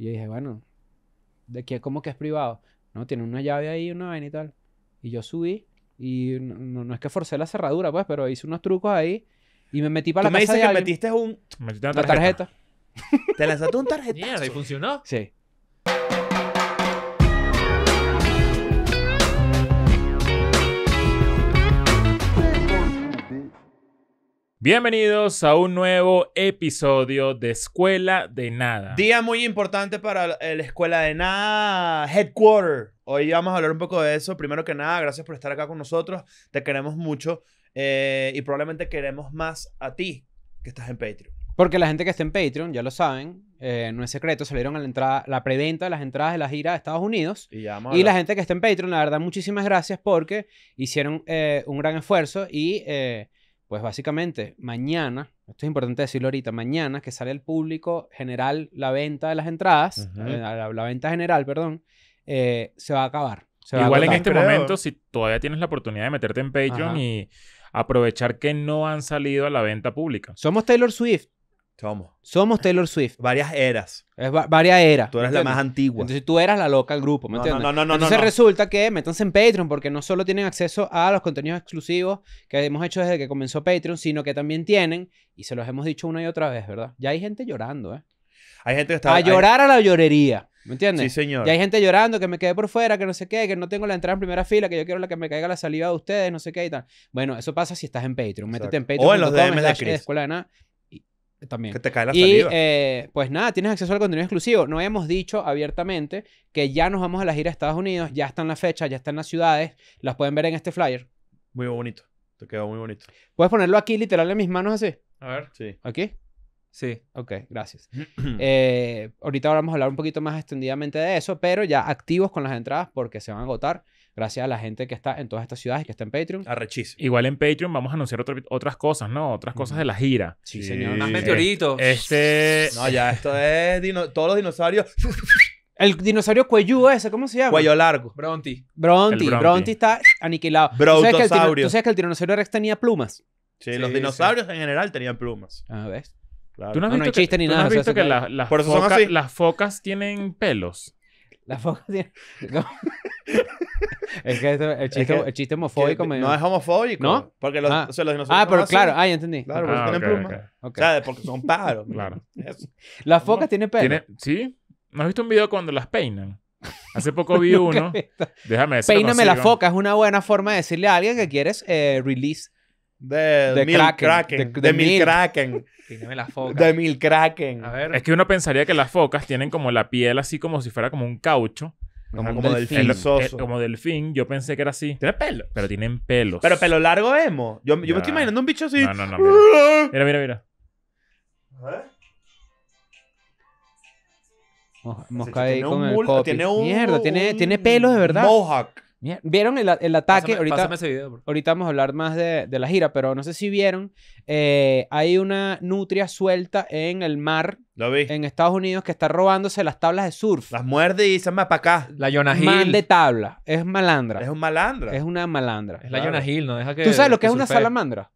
Y yo dije, bueno, ¿de qué? como que es privado? No, tiene una llave ahí, una vaina y tal. Y yo subí y no, es que forcé la cerradura, pues, pero hice unos trucos ahí y me metí para la me casa dices que metiste un... una tarjeta. Te lanzaste un tarjeta. Mierda, y funcionó. Sí. Bienvenidos a un nuevo episodio de Escuela de Nada. Día muy importante para la Escuela de Nada Headquarter. Hoy vamos a hablar un poco de eso. Primero que nada, gracias por estar acá con nosotros. Te queremos mucho eh, y probablemente queremos más a ti que estás en Patreon. Porque la gente que está en Patreon, ya lo saben, eh, no es secreto, salieron a la entrada, la preventa de las entradas de la gira de Estados Unidos. Y, y la gente que está en Patreon, la verdad, muchísimas gracias porque hicieron eh, un gran esfuerzo y pues básicamente, mañana, esto es importante decirlo ahorita, mañana que sale al público general la venta de las entradas, eh, la, venta general, perdón, eh, se va a acabar. Igual en este momento, si todavía tienes la oportunidad de meterte en Patreon y aprovechar que no han salido a la venta pública. Somos Taylor Swift. Somos. Somos Taylor Swift. Varias eras. varias eras. Tú eres la más antigua. Entonces tú eras la loca del grupo, ¿me no, entiendes? No, no, Entonces resulta que métanse en Patreon porque no solo tienen acceso a los contenidos exclusivos que hemos hecho desde que comenzó Patreon, sino que también tienen, y se los hemos dicho una y otra vez, ¿verdad? Ya hay gente llorando, ¿eh? Hay gente que está... A llorar a la llorería. ¿Me entiendes? Sí, señor. Ya hay gente llorando que me quedé por fuera, que no sé qué, que no tengo la entrada en primera fila, que yo quiero la que me caiga la salida de ustedes, no sé qué y tal. Bueno, eso pasa si estás en Patreon. Métete en Patreon. O en los DMs de también. Que te cae la y, eh, pues nada, tienes acceso al contenido exclusivo. No hemos dicho abiertamente que ya nos vamos a la gira a Estados Unidos, ya están las fechas, ya están las ciudades, las pueden ver en este flyer. Muy bonito, te quedó muy bonito. ¿Puedes ponerlo aquí literal en mis manos así? A ver. Sí. ¿Aquí? Sí. Ok, gracias. Eh, ahorita vamos a hablar un poquito más extendidamente de eso, pero ya activos con las entradas porque se van a agotar. Gracias a la gente que está en todas estas ciudades, Y que está en Patreon. Arrechísimo. Igual en Patreon vamos a anunciar otras cosas, ¿no? Otras cosas de la gira. Sí, señor. Más meteoritos. Este. No, ya, esto es dino- todos los dinosaurios. El dinosaurio cuello ese, ¿cómo se llama? Cuello largo. Bronti. Bronti. está aniquilado. ¿Tú sabes, que el dinosaurio que Rex tenía plumas? Sí, los dinosaurios en general tenían plumas. A ah, ver. ¿Tú no has ah, que, chiste ni nada, que las focas tienen pelos? foca tiene. es que el, chiste, el chiste homofóbico me. No es homofóbico. ¿No? Porque los, Ah. dinosaurios. ah, pero claro, ah, entendí. Claro, porque ah, tienen pluma. plumas. O sea, porque son pájaros. Claro. ¿La Las focas tienen pelo. ¿Sí? ¿No has visto un video cuando las peinan? Hace poco vi uno. Déjame decirlo. Peíname la foca es una buena forma de decirle a alguien que quieres eh, release de, mil Kraken, de, Mil, Kraken. De Mil Kraken. A ver. Es que uno pensaría que las focas tienen como la piel así como si fuera como un caucho. Como, delfín. Eh, como delfín. Yo pensé que era así. Tiene pelo. Pero tienen pelos. Pero pelo largo, Emo. Yo, yo me estoy imaginando un bicho así. No, no, no. Mira, mira, mira. A ver. Mosca un el Tiene un, Mierda, tiene, tiene pelos de verdad. Mohawk. ¿Vieron el, ataque? ahorita, ahorita vamos a hablar más de, la gira, pero no sé si vieron. Eh, hay una nutria suelta en el mar. Lo vi. En Estados Unidos que está robándose las tablas de surf. Las muerde y se más para acá. La Jonah Hill. de tabla. Es malandra. Es un malandra. Es una malandra. Es la claro. no deja que. ¿Tú sabes lo que, es una salamandra?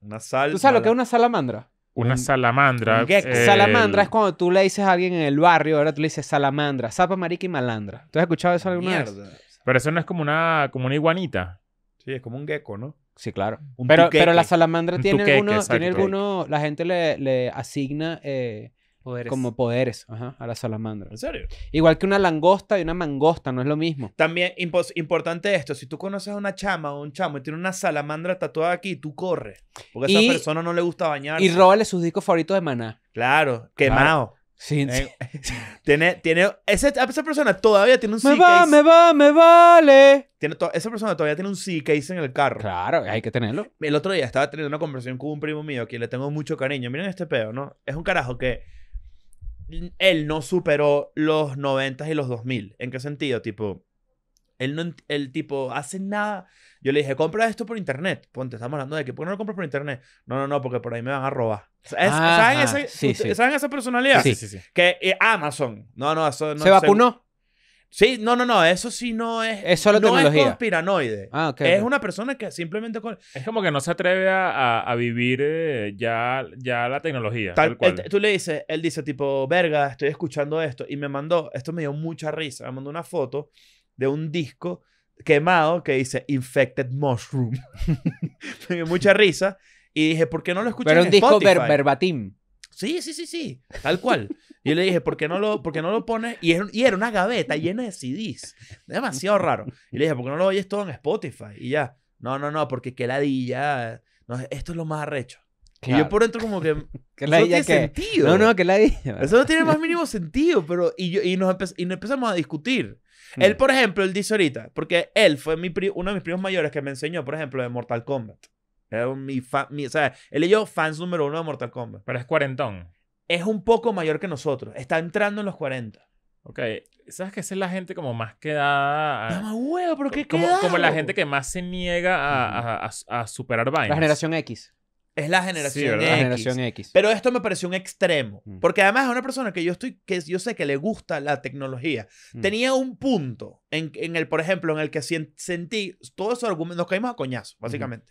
Una sal. ¿Tú sabes lo que es una salamandra? Una salamandra. Eh, salamandra es cuando tú le dices a alguien en el barrio, ahora tú le dices salamandra, sapa marica y malandra. ¿Tú has escuchado eso alguna vez? Pero eso no es como una, como una iguanita. Sí, es como un gecko, ¿no? Sí, claro. pero, pero la salamandra tiene tiene alguno, la gente le, asigna eh, como poderes a la salamandra. ¿En serio? Igual que una langosta y una mangosta, no es lo mismo. También importante esto, si tú conoces a una chama o un chamo y tiene una salamandra tatuada aquí, tú corres. Porque a esa persona no le gusta bañar. Y róbale sus discos favoritos de maná. Claro, quemado. Eh, tiene, tiene, esa, persona todavía tiene un me Va, me va, me vale. Tiene esa persona todavía tiene un C-Case en el carro. Claro, hay que tenerlo. El otro día estaba teniendo una conversación con un primo mío a quien le tengo mucho cariño. Miren este pedo, ¿no? Es un carajo que él no superó los 90 y los 2000. ¿En qué sentido? Tipo, él no, el tipo hace nada. Yo le dije, compra esto por internet. Ponte, estamos hablando de que, ¿por qué no lo compras por internet? No, no, no, porque por ahí me van a robar. Ah, ¿Saben, esa personalidad? Sí, sí, sí. Que eh, Amazon. No, no, eso no. ¿Se vacunó? Sí, no, no, no, eso sí no es. Es solo no es conspiranoide. Ah, es una persona que simplemente. Es como que no se atreve a, vivir eh, ya, ya la tecnología. Tal, cual. Eh, tú le dices, él dice, tipo, verga, estoy escuchando esto. Y me mandó, esto me dio mucha risa. Me mandó una foto de un disco quemado que dice Infected Mushroom. Me dio mucha risa y dije, ¿por qué no lo Spotify? Pero un disco verbatim. Sí, sí, sí, sí, tal cual. Y yo le dije, ¿por qué no lo, por no lo pones? Y, era, y era una gaveta llena de CDs. Demasiado raro. Y le dije, ¿por qué no lo oyes todo en Spotify? Y ya, no, no, no, porque qué ladilla. No, esto es lo más arrecho. Y yo por dentro como que... ¿Qué eso no tiene sentido. No, no, que ladilla. Eso no tiene más mínimo sentido, pero... Y, yo, y nos empezamos a discutir. Él, mm. por ejemplo, él dice ahorita, porque él fue mi uno de mis primos mayores que me enseñó, por ejemplo, de Mortal Kombat. Era mi o sea, él y yo, fans número uno de Mortal Kombat. Pero es cuarentón. Es un poco mayor que nosotros. Está entrando en los 40. Ok, ¿sabes que Esa es la gente como más quedada. A... más huevo, pero qué como, como la gente que más se niega a, a superar vainas. La generación X. Es la generación, X. Pero esto me pareció un extremo. Mm. Porque además es una persona que yo estoy, que yo sé que le gusta la tecnología. Mm. Tenía un punto en, el, por ejemplo, en el que sentí todo su argumento. Nos caímos a coñazo, básicamente.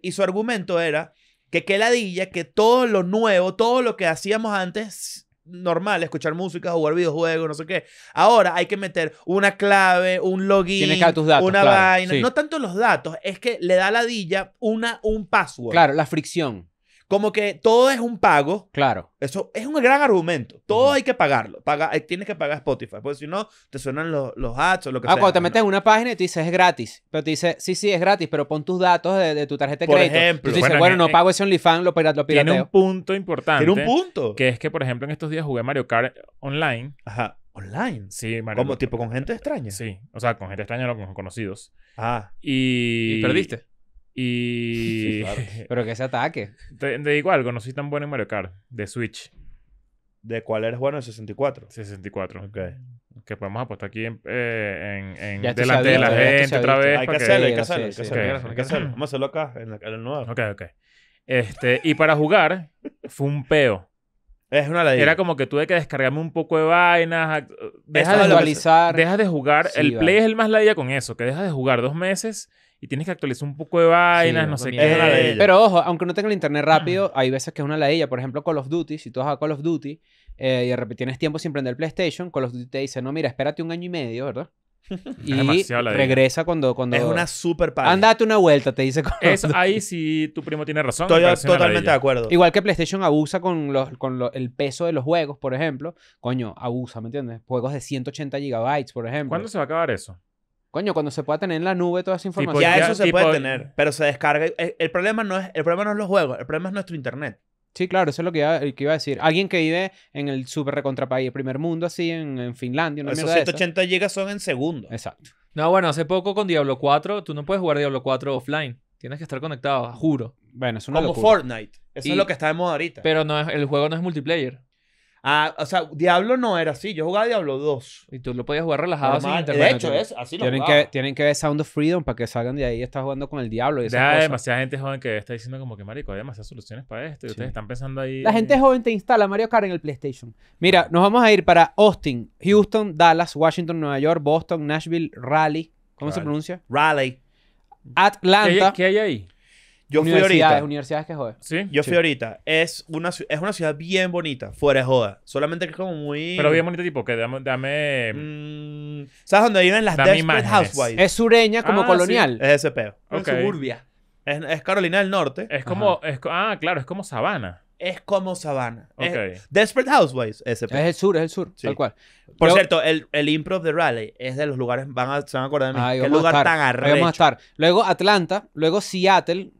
y su argumento era que qué ladilla, que todo lo nuevo, todo lo que hacíamos antes normal, escuchar música, jugar videojuegos, no sé qué. Ahora hay que meter una clave, un login, una vaina. No tanto los datos, es que le da la dilla una, un password. Claro, la fricción. Como que todo es un pago. Claro. Eso es un gran argumento. Todo hay que pagarlo. Eh, tienes que pagar Spotify, porque si no, te suenan los, los ads o lo que ah, sea. Ah, cuando te metes en una página y te dices es gratis. Pero te dice, sí, sí, es gratis, pero pon tus datos de, tu tarjeta de crédito. por Ejemplo, y tú dices, bueno, no e pago ese OnlyFans, lo, pirateo. Tiene un punto importante. Tiene un punto. Que es que, por ejemplo, en estos días jugué Mario Kart online. Ajá. Online. Sí, Mario. Kart. ¿Cómo? ¿Tipo con gente extraña? Sí. O sea, con gente extraña, no con conocidos. Ah. ¿Y perdiste? Y. Pero que se ataque. Te, digo algo, no soy tan bueno en Mario Kart de Switch. ¿De cuál eres bueno? ¿El 64? 64. Ok. Que podemos apostar aquí en, eh, de la gente otra vez. Hay que hacerlo, hay que hacerlo. Vamos a hacerlo acá, en, el nuevo. Ok, ok. Este, y para jugar, fue un peo. Es una ladilla. Era como que tuve que descargarme un poco de vainas. Ah, deja de, actualizar deja de jugar. el Play es el más ladilla con eso, que dejas de jugar dos meses y tienes que actualizar un poco de vainas, no sé qué. Pero ojo, aunque no tenga el internet rápido, hay veces que es una ladilla. Por ejemplo, Call of Duty, si tú vas a Call of Duty eh, y de repente tienes tiempo sin prender el PlayStation, Call of Duty te dice, no, mira, espérate un año y medio, ¿verdad? y regresa cuando, cuando... Es una super padre. Andate una vuelta, te dice. Con... Eso, ahí sí tu primo tiene razón. Estoy totalmente de acuerdo. Igual que PlayStation abusa con, el peso de los juegos, por ejemplo. Coño, abusa, ¿me entiendes? Juegos de 180 gigabytes, por ejemplo. ¿Cuándo se va a acabar eso? Coño, cuando se pueda tener en la nube toda esa información. ya, eso se puede tener, pero se descarga. Eh, el, problema no es, el problema no los juegos, el problema es nuestro internet. Sí, claro, eso es lo que iba, eh, a decir. Alguien que vive en el super país, el primer mundo, así, en, Finlandia, una Esos 180 gigas son en segundo. Exacto. No, bueno, hace poco con Diablo 4, tú no puedes jugar Diablo 4 offline. Tienes que estar conectado, juro. Bueno, es Como Fortnite. Eso es lo que está de moda ahorita. Pero no es, el juego no es multiplayer. Ah, o sea, Diablo no era así. Yo jugaba Diablo 2. Y tú lo podías jugar relajado De hecho, es, así lo tienen que, tienen que ver Sound of Freedom para que salgan de ahí y estás jugando con el Diablo. Y demasiada gente joven que está diciendo como que, marico, hay demasiadas soluciones para esto. Y ustedes están pensando ahí... La gente joven te instala Mario Kart en el PlayStation. Mira, nos vamos a ir para Austin, Houston, Dallas, Washington, Nueva York, Boston, Nashville, Raleigh. ¿Cómo se pronuncia? Raleigh. Atlanta. ¿Qué hay ahí? Yo fui ahorita. Universidades que joder. Sí. Yo fui ahorita. Es una, es una ciudad bien bonita, fuera de joda. Solamente que es como muy. Pero bien bonita tipo, que dame... Mm, mm, ¿Sabes dónde viven las Desperate Housewives? Es sureña como ah, colonial. Es ese peo. es suburbia. Es, Carolina del Norte. Es como... es ah, claro, es como sabana. Es como Sabana. Desperate Housewives, ese Es el sur, es el sur, tal cual. Por cierto, el, el improv de Rally es de los lugares. Van a, se van a acordar de mí. Es Qué lugar tan arrecho. Luego Atlanta, luego Seattle,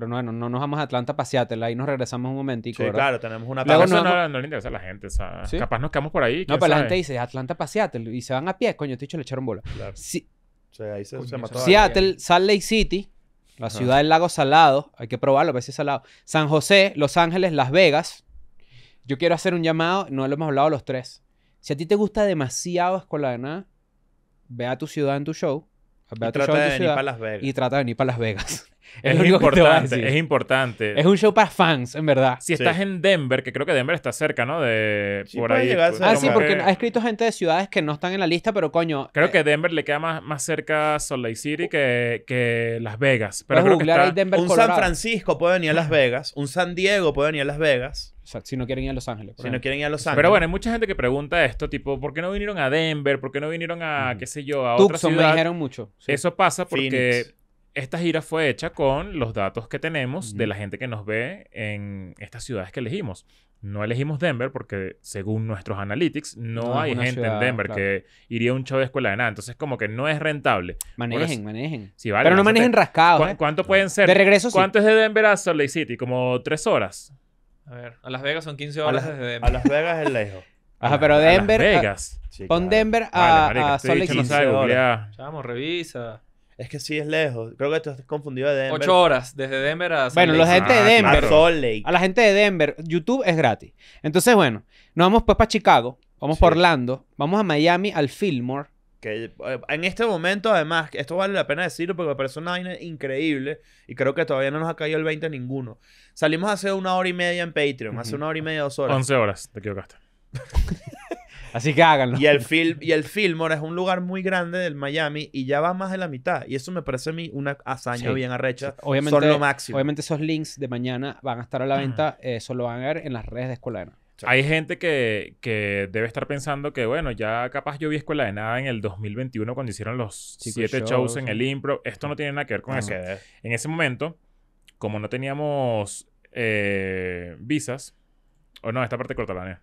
pero no, bueno, no nos vamos a Atlanta para Seattle. Ahí nos regresamos un momentico. Sí, claro, tenemos una Luego, no, no, no, le interesa a la gente. O sea, capaz nos quedamos por ahí. No, pero la gente dice Atlanta para Seattle y se van a pie. Coño, te este dicho, le echaron bola. Claro. Seattle, Salt Lake City, la ciudad del lago salado. Hay que probarlo, a ver si es salado. San José, Los Ángeles, Las Vegas. Yo quiero hacer un llamado. No lo hemos hablado los tres. Si a ti te gusta demasiado Escuela de Nada, ve a tu ciudad en tu show. trata de venir para Las Vegas. Y trata de venir para Las Vegas. Es, importante, es importante. Es un show para fans, en verdad. Si estás en Denver, que creo que Denver está cerca, ¿no? De por ahí. Pues, ah, sí, porque ha escrito gente de ciudades que no están en la lista, pero coño. Creo eh, que Denver le queda más, cerca a Salt Lake City que, que Las Vegas. Pero creo que un San Francisco puede venir a Las Vegas, un San Diego puede venir a Las Vegas. O si no quieren ir a Los Ángeles. si no quieren ir a Los Ángeles. Pero bueno, hay mucha gente que pregunta esto, tipo, ¿por qué no vinieron a Denver? ¿Por qué no vinieron a, qué sé yo, a otra ciudad? me dijeron mucho. Eso pasa porque esta gira fue hecha con los datos que tenemos de la gente que nos ve en estas ciudades que elegimos. No elegimos Denver porque según nuestros analytics no, hay gente en Denver que iría a un show de escuela de nada. Entonces como que no es rentable. Manejen, manejen. Pero no manejen rascados. ¿eh? ¿Cuánto pueden ser? De regreso ¿Cuánto es de Denver a Salt Lake City? Como tres horas. A ver, a Las Vegas son 15 horas desde Denver. A Las Vegas es lejos. Ajá, pero Denver. Vegas. Denver a, Salt Lake City. revisa. Es que sí es lejos. Creo que tú estás confundido de Denver. Ocho horas desde Denver a Bueno, la gente de Denver. Ah, a la gente de Denver, YouTube es gratis. Entonces, bueno, nos vamos pues para Chicago, vamos por Orlando, vamos a Miami, al Fillmore. Que eh, en este momento, además, esto vale la pena decirlo porque me parece una vaina increíble y creo que todavía no nos ha caído el 20 ninguno. Salimos hace una hora y media en Patreon, hace una hora y media, dos horas. Once horas te equivocaste. Así que háganlo. Y el, film, y el es un lugar muy grande del Miami y ya va más de la mitad. Y eso me parece a mí una hazaña bien arrecha. Obviamente, lo máximo. Obviamente esos links de mañana van a estar a la venta. solo van a ver en las redes de Escuela de Nada. Hay gente que, que, debe estar pensando que, bueno, ya capaz yo vi Escuela de Nada en el 2021 cuando hicieron los siete shows, en el impro. Esto no tiene nada que ver con eso. En ese momento, como no teníamos eh, visas... O no, esta parte corta la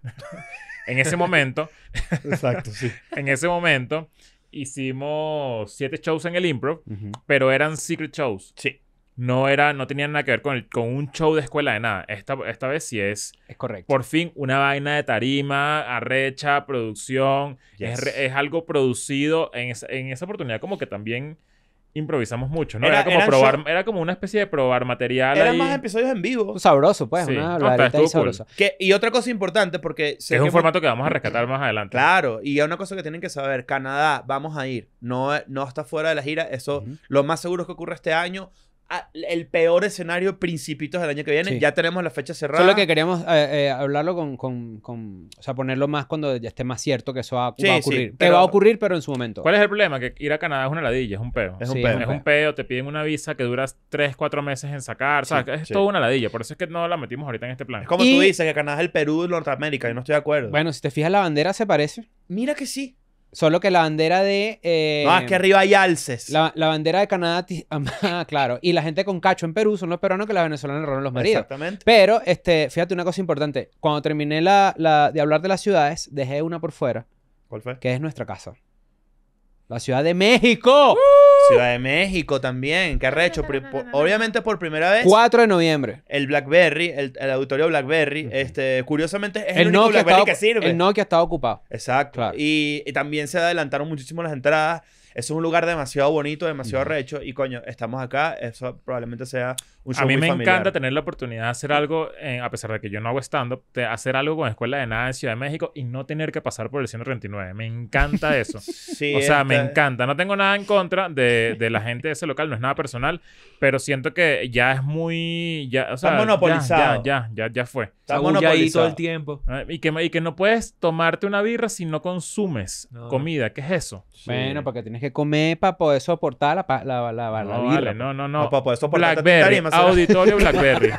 en ese momento. Exacto, sí. en ese momento hicimos siete shows en el improv, pero eran secret shows. Sí. No, era, no tenían nada que ver con, el, con un show de escuela de nada. Esta, vez sí es. Es correcto. Por fin, una vaina de tarima, arrecha, producción. Es, algo producido. En, en esa oportunidad, como que también improvisamos mucho, ¿no? Era, como probar, era como una especie de probar material. Eran más episodios en vivo. Sabroso, pues, una no, y otra cosa importante, porque es un formato que vamos a rescatar más adelante. Claro, y hay una cosa que tienen que saber: Canadá, vamos a ir. No, no está fuera de la gira. Eso, lo más seguro es que ocurra este año el peor escenario principitos del año que viene. Ya tenemos la fecha cerrada. Solo que queríamos eh, eh, hablarlo con, O sea, ponerlo más cuando ya esté más cierto que eso va, a ocurrir. que va a ocurrir, pero en su momento. ¿Cuál es el problema? Que ir a Canadá es una ladilla, es un peo. Es un peo. te piden una visa que duras 3, 4 meses en sacar. O sea, es todo una ladilla. Por eso es que no la metimos ahorita en este plan. Es como tú dices, que Canadá es el Perú de Norteamérica. Yo no estoy de acuerdo. Bueno, si te fijas, la bandera se parece. Mira que sí. Solo que la bandera de. Eh, es que arriba hay alces. La, la bandera de Canadá. Ah, claro. Y la gente con cacho en Perú son los peruanos que la venezolana roban los maridos. Exactamente. Pero, este, fíjate una cosa importante. Cuando terminé la, la, de hablar de las ciudades, dejé una por fuera. ¿Cuál fue? Que es nuestra casa. La Ciudad de México. Ciudad de México también. ¿Qué recho. obviamente por primera vez. 4 de noviembre. El BlackBerry, el, auditorio BlackBerry, este, curiosamente es el, único BlackBerry que sirve. el Nokia está ocupado. Exacto. Y, también se adelantaron muchísimo las entradas. es un lugar demasiado bonito, demasiado recho. Y coño, estamos acá. Eso probablemente sea a mí me encanta tener la oportunidad de hacer algo, eh, a pesar de que yo no hago stand-up, hacer algo con Escuela de Nada en Ciudad de México y no tener que pasar por el 139. Me encanta eso. sí, o sea, me encanta. No tengo nada en contra de, la gente de ese local, no es nada personal, pero siento que ya es muy. Ya, o sea, monopolizado. Ya, ya, ya, fue. Está monopolizado. todo el tiempo. Eh, y que, y que no puedes tomarte una birra si no consumes comida. ¿Qué es eso? Bueno, porque tienes que comer para poder soportar la, la, la, birra. Vale. Pues. no, no, no. para poder soportar Blackberry. Ah, Auditorio Blackberry.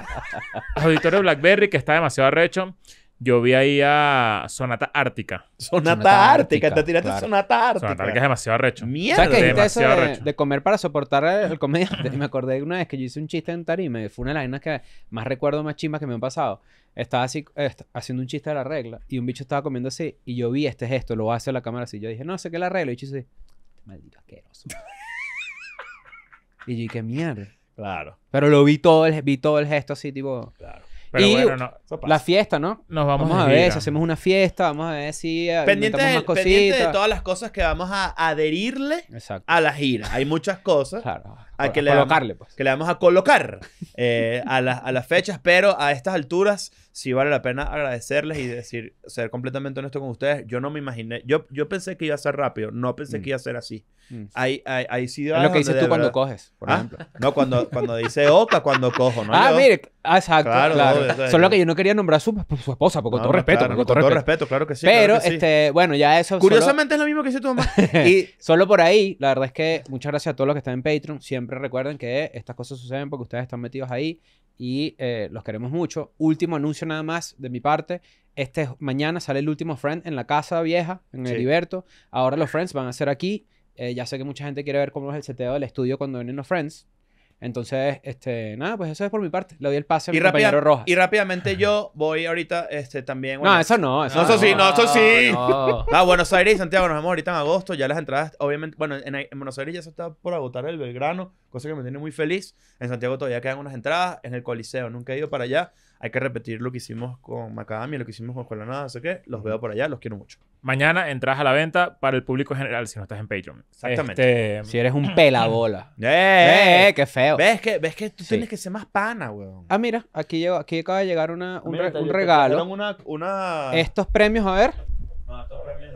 Auditorio Blackberry, que está demasiado arrecho. Yo vi ahí a Sonata Ártica. Sonata, Ártica, Ártica, te tiraste Sonata Ártica. Sonata Ártica es demasiado arrecho. Mierda, que es eso de, comer para soportar al comediante? me acordé una vez que yo hice un chiste en Tarima y fue una de las que más recuerdo más chimas que me han pasado. Estaba así haciendo un chiste de la regla y un bicho estaba comiendo así y yo vi este gesto, lo hace a la cámara así. Yo dije, no sé qué la regla. Y yo dije, maldito asqueroso. y yo dije, mierda. Claro. Pero lo vi todo, el, vi todo el gesto así, tipo. Claro. Pero y bueno, la fiesta, ¿no? Nos vamos, vamos a ver, si hacemos una fiesta, vamos a ver si eh, pendiente de todas las cosas que vamos a adherirle a la gira. Hay muchas cosas. Claro que, le colocarle, pues. que le vamos a colocar eh, a, las fechas, pero a estas alturas sí vale la pena agradecerles y decir, ser completamente honesto con ustedes, yo no me imaginé, yo, yo pensé que iba a ser rápido, no pensé mm. que iba a ser así. Mm. Hay, hay, hay Es lo que dices tú cuando coges, por ah, ejemplo. No, cuando, cuando dice Oca, cuando cojo, ¿no? Ah, mire, ah, exacto, claro. Solo que yo no quería nombrar su, esposa, porque todo respeto. con todo, respeto. claro que sí. Pero, este, bueno, ya eso... Curiosamente es lo mismo que dice tu mamá. y solo por ahí, la verdad es que muchas gracias a todos los que están en Patreon, siempre recuerden que estas cosas suceden porque ustedes están metidos ahí y eh, los queremos mucho. Último anuncio nada más de mi parte. Este mañana sale el último Friend en la casa vieja, en El liberto. Ahora los Friends van a ser aquí. Eh, ya sé que mucha gente quiere ver cómo es el seteo del estudio cuando vienen los Friends. Entonces, este, nada, pues eso es por mi parte. Le doy el pase a mi compañero Rojas. Y rápidamente yo voy ahorita este, también. no, eso no. Eso no, eso sí, no, eso sí. Ah, Buenos Aires y Santiago nos vemos ahorita en agosto. Ya las entradas, obviamente, bueno, en, en, Buenos Aires ya se está por agotar el Belgrano, cosa que me tiene muy feliz. En Santiago todavía quedan unas entradas. En el Coliseo, nunca he ido para allá hay que repetir lo que hicimos con Macadamia, lo que hicimos con Escuela Nada, no sé qué. Los veo por allá, los quiero mucho. Mañana entras a la venta para el público general si no estás en Patreon. Exactamente. Este, si eres un pelabola. ¡Eh! eh ¡Qué feo! ¿Ves que, ves que tú tienes que ser más pana, weón? Ah, mira, aquí, aquí acaba de llegar una, un, regalo. Una, una... Estos premios, a ver. No, estos premios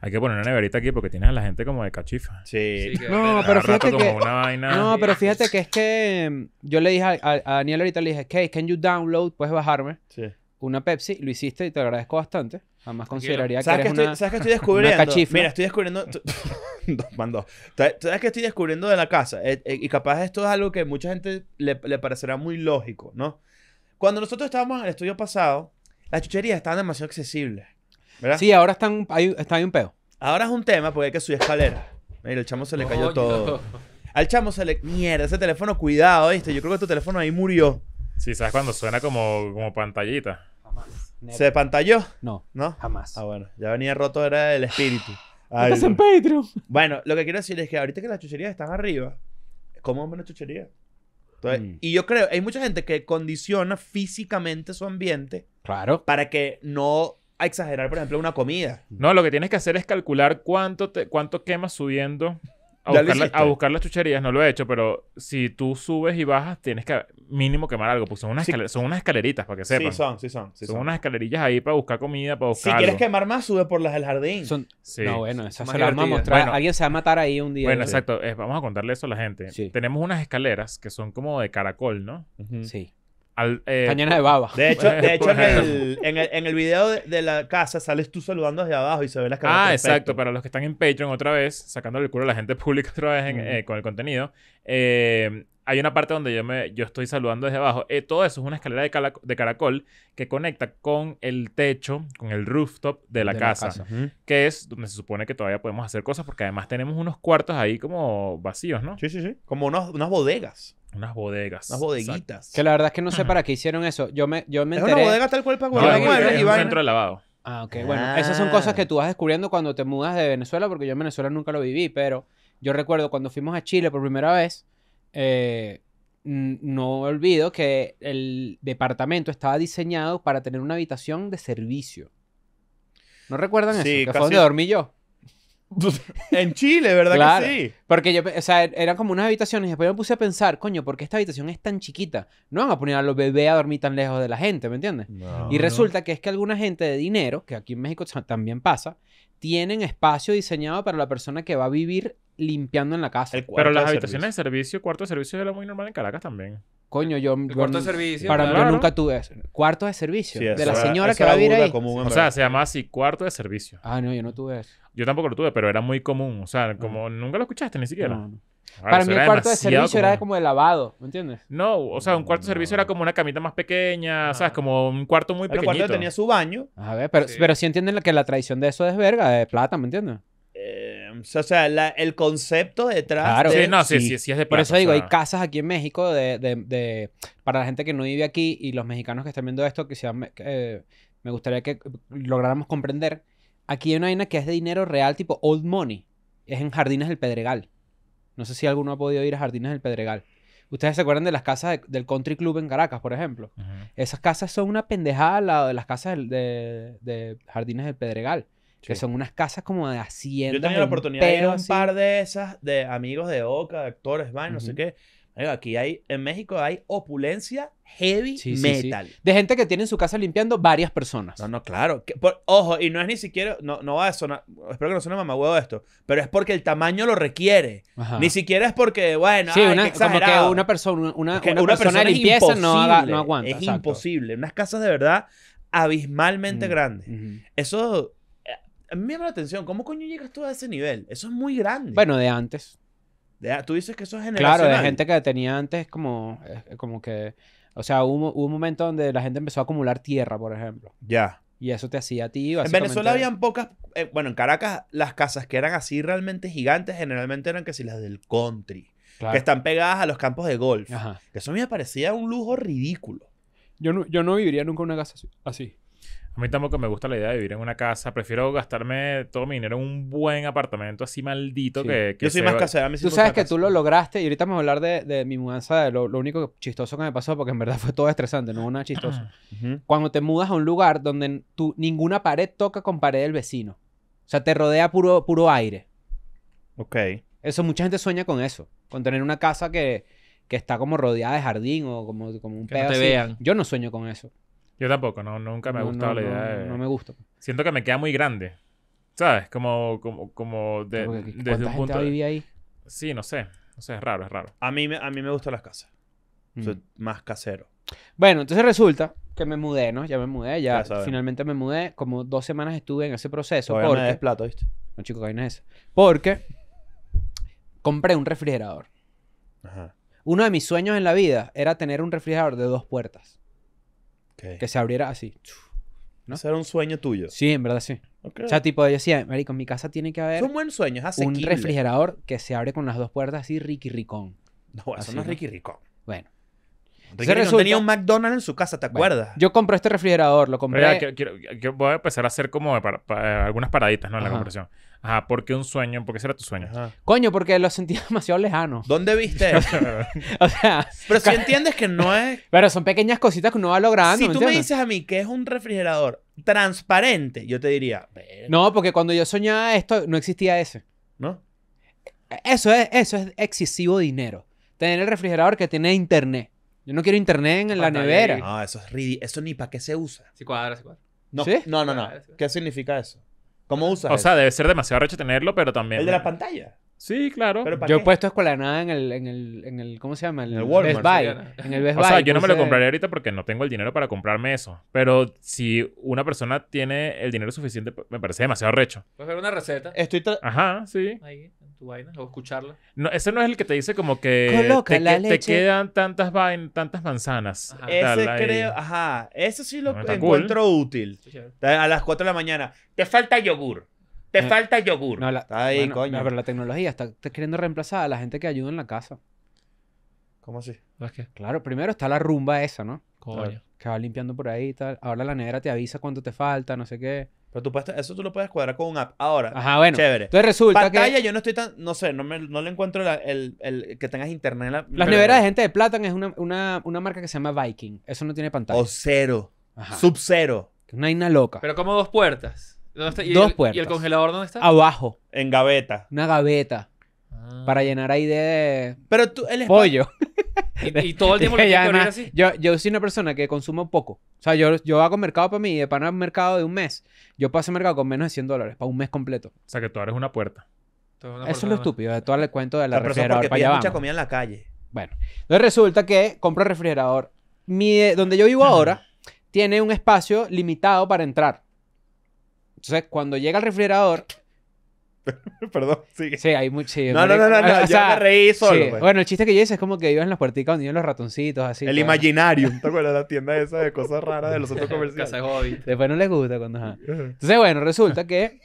hay que poner una neverita aquí porque tienes a la gente como de cachifa. Sí. no, pero fíjate que... No, pero fíjate que es que... Em, yo le dije a, Daniel ahorita, le dije, hey, can you download? Puedes bajarme. una Pepsi, lo hiciste y te agradezco bastante. Además consideraría que, eres estoy, una, ¿Sabes estoy descubriendo? Mira, estoy descubriendo... dos mandos. ¿Sabes que estoy descubriendo de la casa? Eh, eh, y capaz esto es algo que mucha gente le, le, parecerá muy lógico, ¿no? Cuando nosotros estábamos en el estudio pasado, las chucherías estaban demasiado accesibles. Sí, ahora están, está ahí un pedo. Ahora es un tema porque hay que subir escalera. Mira, el chamo se le cayó todo. Al chamo se le. Mierda, ese teléfono, cuidado, ¿viste? Yo creo que tu teléfono ahí murió. Sí, ¿sabes cuando suena como, como pantallita? Jamás. ¿Se pantalló? No. ¿No? Jamás. Ah, bueno, ya venía roto, era el espíritu. Estás en Patreon. Bueno, lo que quiero decir es que ahorita que las chucherías están arriba, ¿cómo es una chuchería? Mm. Y yo creo, hay mucha gente que condiciona físicamente su ambiente. Claro. Para que no a exagerar, por ejemplo, una comida. No, lo que tienes que hacer es calcular cuánto, te, cuánto quemas subiendo a buscar, las chucherías. No lo he hecho, pero si tú subes y bajas, tienes que mínimo quemar algo. son unas, son unas escaleritas, para que sepan. Sí, son, sí, son. son, son, unas escalerillas ahí para buscar comida, para buscar. Si quieres quemar más, sube por las del jardín. No, bueno, esa se la vamos a mostrar. Alguien se va a matar ahí un día. Bueno, exacto. vamos a contarle eso a la gente. Tenemos unas escaleras que son como de caracol, ¿no? Sí. Al, eh, de baba. De hecho, hecho pues, en, el, en, el, video de, la casa sales tú saludando desde abajo y se ve las caras. Ah, exacto. Para los que están en Patreon otra vez, sacándole el culo a la gente pública otra vez eh, con el contenido. Eh, hay una parte donde yo, me, yo estoy saludando desde abajo. Eh, todo eso es una escalera de, caracol que conecta con el techo, con el rooftop de la casa, que es donde se supone que todavía podemos hacer cosas porque además tenemos unos cuartos ahí como vacíos, ¿no? Sí, sí, sí. Como unas bodegas. Unas bodegas. Unas bodeguitas. Que la verdad es que no sé para qué hicieron eso. Yo me, yo me enteré... una bodega tal cual para guardar y un centro de lavado. Ah, ok. Bueno, esas son ah. cosas que tú vas descubriendo cuando te mudas de Venezuela, porque yo en Venezuela nunca lo viví, pero yo recuerdo cuando fuimos a Chile por primera vez, eh, no olvido que el departamento estaba diseñado para tener una habitación de servicio. ¿No recuerdan eso? Que fue donde dormí yo. en Chile, ¿verdad que sí? Porque yo, o sea, eran como unas habitaciones. Y después me puse a pensar, coño, ¿por qué esta habitación es tan chiquita? No van a poner a los bebés a dormir tan lejos de la gente, ¿me entiendes? y resulta que es que alguna gente de dinero, que aquí en México también pasa, tienen espacio diseñado para la persona que va a vivir limpiando en la casa. Pero las habitaciones de servicio, cuarto de servicio era muy normal en Caracas también. Coño, yo. cuarto de servicio. Para mí nunca tuve eso. Cuarto de servicio. de la señora que va a vivir ahí. o sea, se llama así, cuarto de servicio. Ah, no, yo no tuve eso. Yo tampoco lo tuve, pero era muy común. O sea, como nunca lo escuchaste ni siquiera. Ah, para mí el cuarto de servicio era como de lavado, ¿me entiendes? No, o sea, un cuarto de servicio era como una camita más pequeña, ah. ¿sabes? Como un cuarto muy pequeño. El cuarto tenía su baño. A ver, pero sí, pero sí entienden que la tradición de eso es verga, Es plata, ¿me entiendes? Em, o sea, el concepto detrás. de... sí, no, sí, sí, sí, es de Por eso digo, hay casas aquí en México de, para la gente que no vive aquí y los mexicanos que están viendo esto, que eh, me gustaría que lográramos comprender. Aquí hay una vaina que es de dinero real, tipo old money. Es en Jardines del Pedregal. No sé si alguno ha podido ir a Jardines del Pedregal. Ustedes se acuerdan de las casas del Country Club en Caracas, por ejemplo. Esas casas son una pendejada de las casas de Jardines del Pedregal. Que son unas casas como de hacienda. Yo tengo la oportunidad de ir un par de esas, de amigos de Oca, de actores, van, no sé qué. aquí hay, en México hay opulencia heavy metal. De gente que tiene en su casa limpiando varias personas. No, no, claro. ojo, y no es ni siquiera, no, no va a sonar, espero que no suene mamagüeo esto, pero es porque el tamaño lo requiere. Ni siquiera es porque, bueno, sí, una, como que una persona, una, una, persona, de limpieza no, aguanta. Es imposible. Unas casas de verdad abismalmente mm, grandes. Eso a me llama la atención, ¿cómo coño llegas tú a ese nivel? Eso es muy grande. Bueno, de antes. tú dices que eso es generacional. Claro, de gente que tenía antes como, eh, como que... O sea, hubo, un momento donde la gente empezó a acumular tierra, por ejemplo. Ya. Y eso te hacía a ti. En Venezuela habían pocas. Eh, bueno, en Caracas, las casas que eran así realmente gigantes, generalmente eran que si las del country. Que están pegadas a los campos de golf. Que eso me parecía un lujo ridículo. Yo no, yo no viviría nunca en una casa así. A mí tampoco me gusta la idea de vivir en una casa. Prefiero gastarme todo mi dinero en un buen apartamento así maldito que, Yo soy más casera. tú sabes que tú lo lograste y ahorita vamos a hablar de, mi mudanza, lo, único chistoso que me pasó, porque en verdad fue todo estresante, no una nada chistoso. Cuando te mudas a un lugar donde ninguna pared toca con pared del vecino. O sea, te rodea puro, puro aire. Ok. Eso, mucha gente sueña con eso. Con tener una casa que, está como rodeada de jardín o como, como un pedazo Vean. Yo no sueño con eso. Yo tampoco, no, nunca me ha gustado la idea de... No me gusta. Siento que me queda muy grande. ¿Sabes? Como, como, desde un punto. ahí? Sí, no sé. No sé, es raro, es raro. A mí, a mí me gustan las casas. Mm. Soy más casero. Bueno, entonces resulta que me mudé, ¿no? Ya me mudé, ya, finalmente me mudé. Como dos semanas estuve en ese proceso. porque... plato, ¿viste? No, chico, que no Porque compré un refrigerador. Ajá. Uno de mis sueños en la vida era tener un refrigerador de dos puertas. Que se abriera así. ¿no? Ese era un sueño tuyo. Sí, en verdad sí. O sea, tipo, yo decía, marico, en mi casa tiene que haber... Es un buen sueño, es Un refrigerador que se abre con las dos puertas así, Ricky Ricón. No, eso no es Ricky Ricón. Bueno. Ricky tenía un McDonald's en su casa, ¿te acuerdas? yo compré este refrigerador, lo compré... voy a empezar a hacer como eh, algunas paraditas, ¿no? En la conversación. Ajá, ¿por un sueño? porque qué era tu sueño? Coño, porque lo sentía demasiado lejano. ¿Dónde viste? o sea... Pero si entiendes que no es... Pero son pequeñas cositas que uno va logrando, Si tú me dices a mí que es un refrigerador transparente, yo te diría... No, porque cuando yo soñaba esto, no existía ese. ¿No? Eso es, eso es excesivo dinero. Tener el refrigerador que tiene internet. Yo no quiero internet en la nevera. No, eso es ridículo. Eso ni para qué se usa. sí cuadra, sí cuadra. ¿Sí? no, no, no. ¿Qué significa eso? ¿Cómo usas? O sea, debe ser demasiado recho tenerlo, pero también. El de la pantalla. Sí, claro. yo he puesto escuela nada en el, en el, en el, ¿cómo se llama? En el, Walmart, En el Best Buy. O sea, yo no me lo compraría ahorita porque no tengo el dinero para comprarme eso. Pero si una persona tiene el dinero suficiente, me parece demasiado recho. Puedes ver una receta. Estoy Ajá, sí. Ahí, en tu vaina, o escucharla. No, ese no es el que te dice como que te, te quedan tantas tantas manzanas. Ajá. Ese creo, ajá. Eso sí lo encuentro útil. A las 4 de la mañana. Te falta yogur. Te eh, falta yogur. No, ahí, coño. pero la tecnología está, queriendo reemplazar a la gente que ayuda en la casa. ¿Cómo así? Claro, primero está la rumba esa, ¿no? Coño. Que va limpiando por ahí y tal. Ahora la nevera te avisa cuando te falta, no sé qué. Pero tú puedes, eso tú lo puedes cuadrar con un app. Ahora, Ajá, bueno. chévere. Entonces resulta Pantalla, que... yo no estoy tan... No sé, no, le encuentro el, que tengas internet. la, Las neveras de gente de Platan es una, marca que se llama Viking. Eso no tiene pantalla. O cero. Ajá. Sub cero. Una ina loca. Pero como dos puertas. ¿Dónde dos el, puertas. ¿Y el congelador dónde está? Abajo. En gaveta. Una gaveta. Ah. Para llenar ahí de. Pero tú, el pollo. Y, todo el tiempo lo que así. Yo, soy una persona que consumo poco. O sea, yo, hago mercado para mí y de pan mercado de un mes. Yo paso mercado con menos de 100 dólares para un mes completo. O sea, que tú eres una puerta. Eso es lo estúpido de todo el cuento de la, la que Porque mucha comida en la calle. Bueno, entonces resulta que compro refrigerador. Mi, eh, donde yo vivo ahora tiene un espacio limitado para entrar. Entonces, cuando llega el refrigerador. Perdón, sigue. Sí, hay mucho. Sí, no, no, no, no, no, yo me reí solo. Pues. Bueno, el chiste que yo hice es como que iban en las puerticas donde iban los ratoncitos, así. El pues. imaginario ¿te acuerdas? La tienda esa de cosas raras de los otros comerciales. Casa hobby. Después no les gusta cuando. Entonces, bueno, resulta que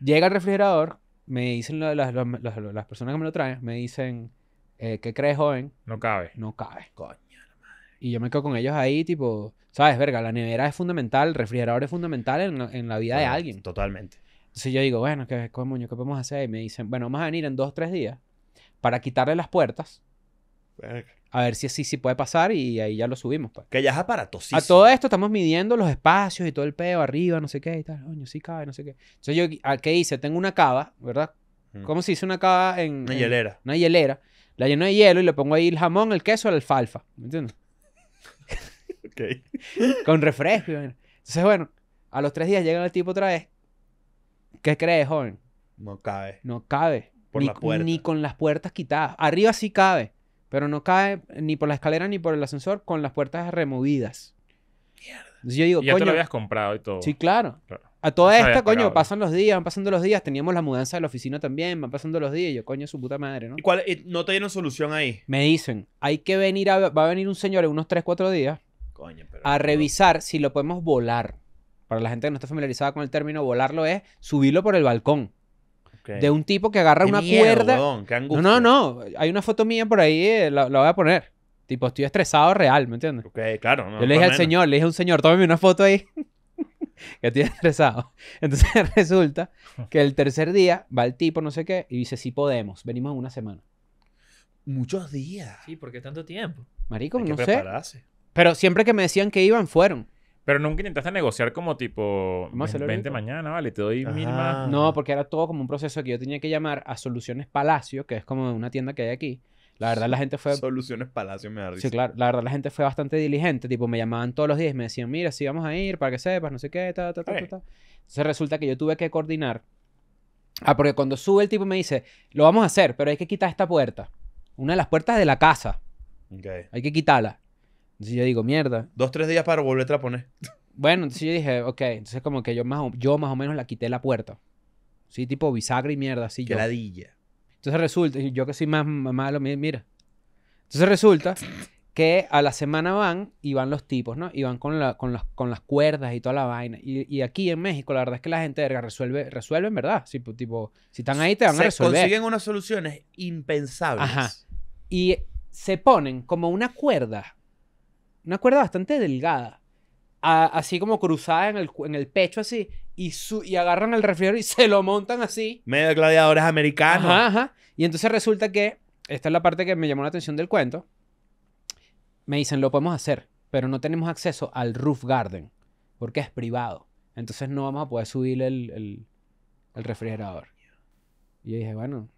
llega el refrigerador, me dicen las, las, personas que me lo traen, me dicen, eh, ¿qué crees, joven? No cabe. No cabe. Coño. Y yo me quedo con ellos ahí, tipo, ¿sabes? Verga, la nevera es fundamental, el refrigerador es fundamental en, la vida de alguien. Totalmente. Entonces yo digo, bueno, ¿qué, ¿qué podemos hacer? Y me dicen, bueno, vamos a venir en dos o tres días para quitarle las puertas. A ver si así sí puede pasar y ahí ya lo subimos. Pues". Que ya es aparatosísimo. A todo esto estamos midiendo los espacios y todo el pedo arriba, no sé qué y tal. sí cabe, no sé qué. Entonces yo, ah, ¿qué hice? Tengo una cava, ¿verdad? Mm. ¿Cómo se dice una cava en. Una hielera. Una hielera. La lleno de hielo y le pongo ahí el jamón, el queso, la alfalfa. ¿Me entiendes? Con refresco. Entonces, bueno, a los tres días llega el tipo otra vez. ¿Qué crees, joven? No cabe. No cabe. ni, con las puertas quitadas. Arriba sí cabe, pero no cabe ni por la escalera ni por el ascensor con las puertas removidas. Mierda. yo digo, y ya te lo habías comprado y todo. Sí, claro. A toda esta, coño, pasan los días, van pasando los días. Teníamos la mudanza de la oficina también, van pasando los días. Y yo, coño, su puta madre, ¿no? ¿Y cuál, no te dieron solución ahí? Me dicen, hay que venir, a, va a venir un señor en unos tres, cuatro días a revisar si lo podemos volar. Para la gente que no está familiarizada con el término, volarlo es subirlo por el balcón. De un tipo que agarra una cuerda. no, no, no. Hay una foto mía por ahí, eh, la, voy a poner. Tipo, estoy estresado real, ¿me entiendes? Ok, claro. Yo le dije al señor, le dije a un señor, tome una foto ahí. que estoy estresado. Entonces resulta que el tercer día va el tipo, no sé qué, y dice, sí podemos, venimos en una semana. Muchos días. Sí, porque tanto tiempo. Marico, Hay que pero siempre que me decían que iban, fueron. Pero nunca intentaste negociar como tipo, más a mañana, vale, te doy mil más. No, porque era todo como un proceso que yo tenía que llamar a Soluciones Palacio, que es como una tienda que hay aquí. La verdad la gente fue... Soluciones Palacio me da risa. Sí, claro. La verdad la gente fue bastante diligente. Tipo, me llamaban todos los días y me decían, mira, sí vamos a ir para que sepas, no sé qué, ta, ta, ta, ta, Entonces resulta que yo tuve que coordinar. Ah, porque cuando sube el tipo me dice, lo vamos a hacer, pero hay que quitar esta puerta. Una de las puertas de la casa. Hay que quitarla. Entonces yo digo, mierda. Dos, tres días para volver a poner. Bueno, entonces yo dije, ok, entonces como que yo más o, yo más o menos la quité la puerta. Sí, tipo bisagra y mierda, así. yo. Entonces resulta, yo que soy más malo, mira. Entonces resulta que a la semana van y van los tipos, ¿no? Y van con, con, las, cuerdas y toda la vaina. Y, aquí en México, la verdad es que la gente resuelve, resuelve verdad. Si, pues, tipo, si están ahí, te van a resolver. Consiguen unas soluciones impensables. Ajá. Y se ponen como una cuerda una cuerda bastante delgada, así como cruzada en el, pecho, así, y, y agarran el refrigerador y se lo montan así. Medio gladiadores americanos. Ajá, Y entonces resulta que, esta es la parte que me llamó la atención del cuento, me dicen, lo podemos hacer, pero no tenemos acceso al roof garden, porque es privado. Entonces no vamos a poder subir el, el, el refrigerador. Y yo dije, bueno,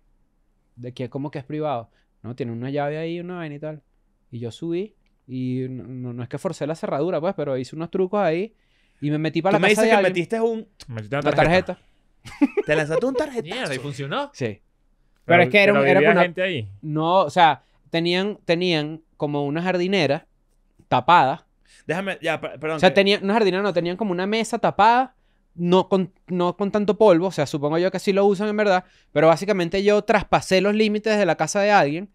¿de qué? como que es privado? No, tiene una llave ahí, una vaina y tal. Y yo subí y no, no es que forcé la cerradura, pues, pero hice unos trucos ahí y me metí para la me dices que metiste un... una tarjeta. Te lanzaste un tarjeta. Mierda, y funcionó. Sí. Pero, es que era, pero era gente ahí. No, o sea, tenían, tenían como una jardinera tapada. Déjame, ya, perdón. O sea, tenían, una jardinera, no, tenían como una mesa tapada, no con, no con tanto polvo, o sea, supongo yo que sí lo usan en verdad, pero básicamente yo traspasé los límites de la casa de alguien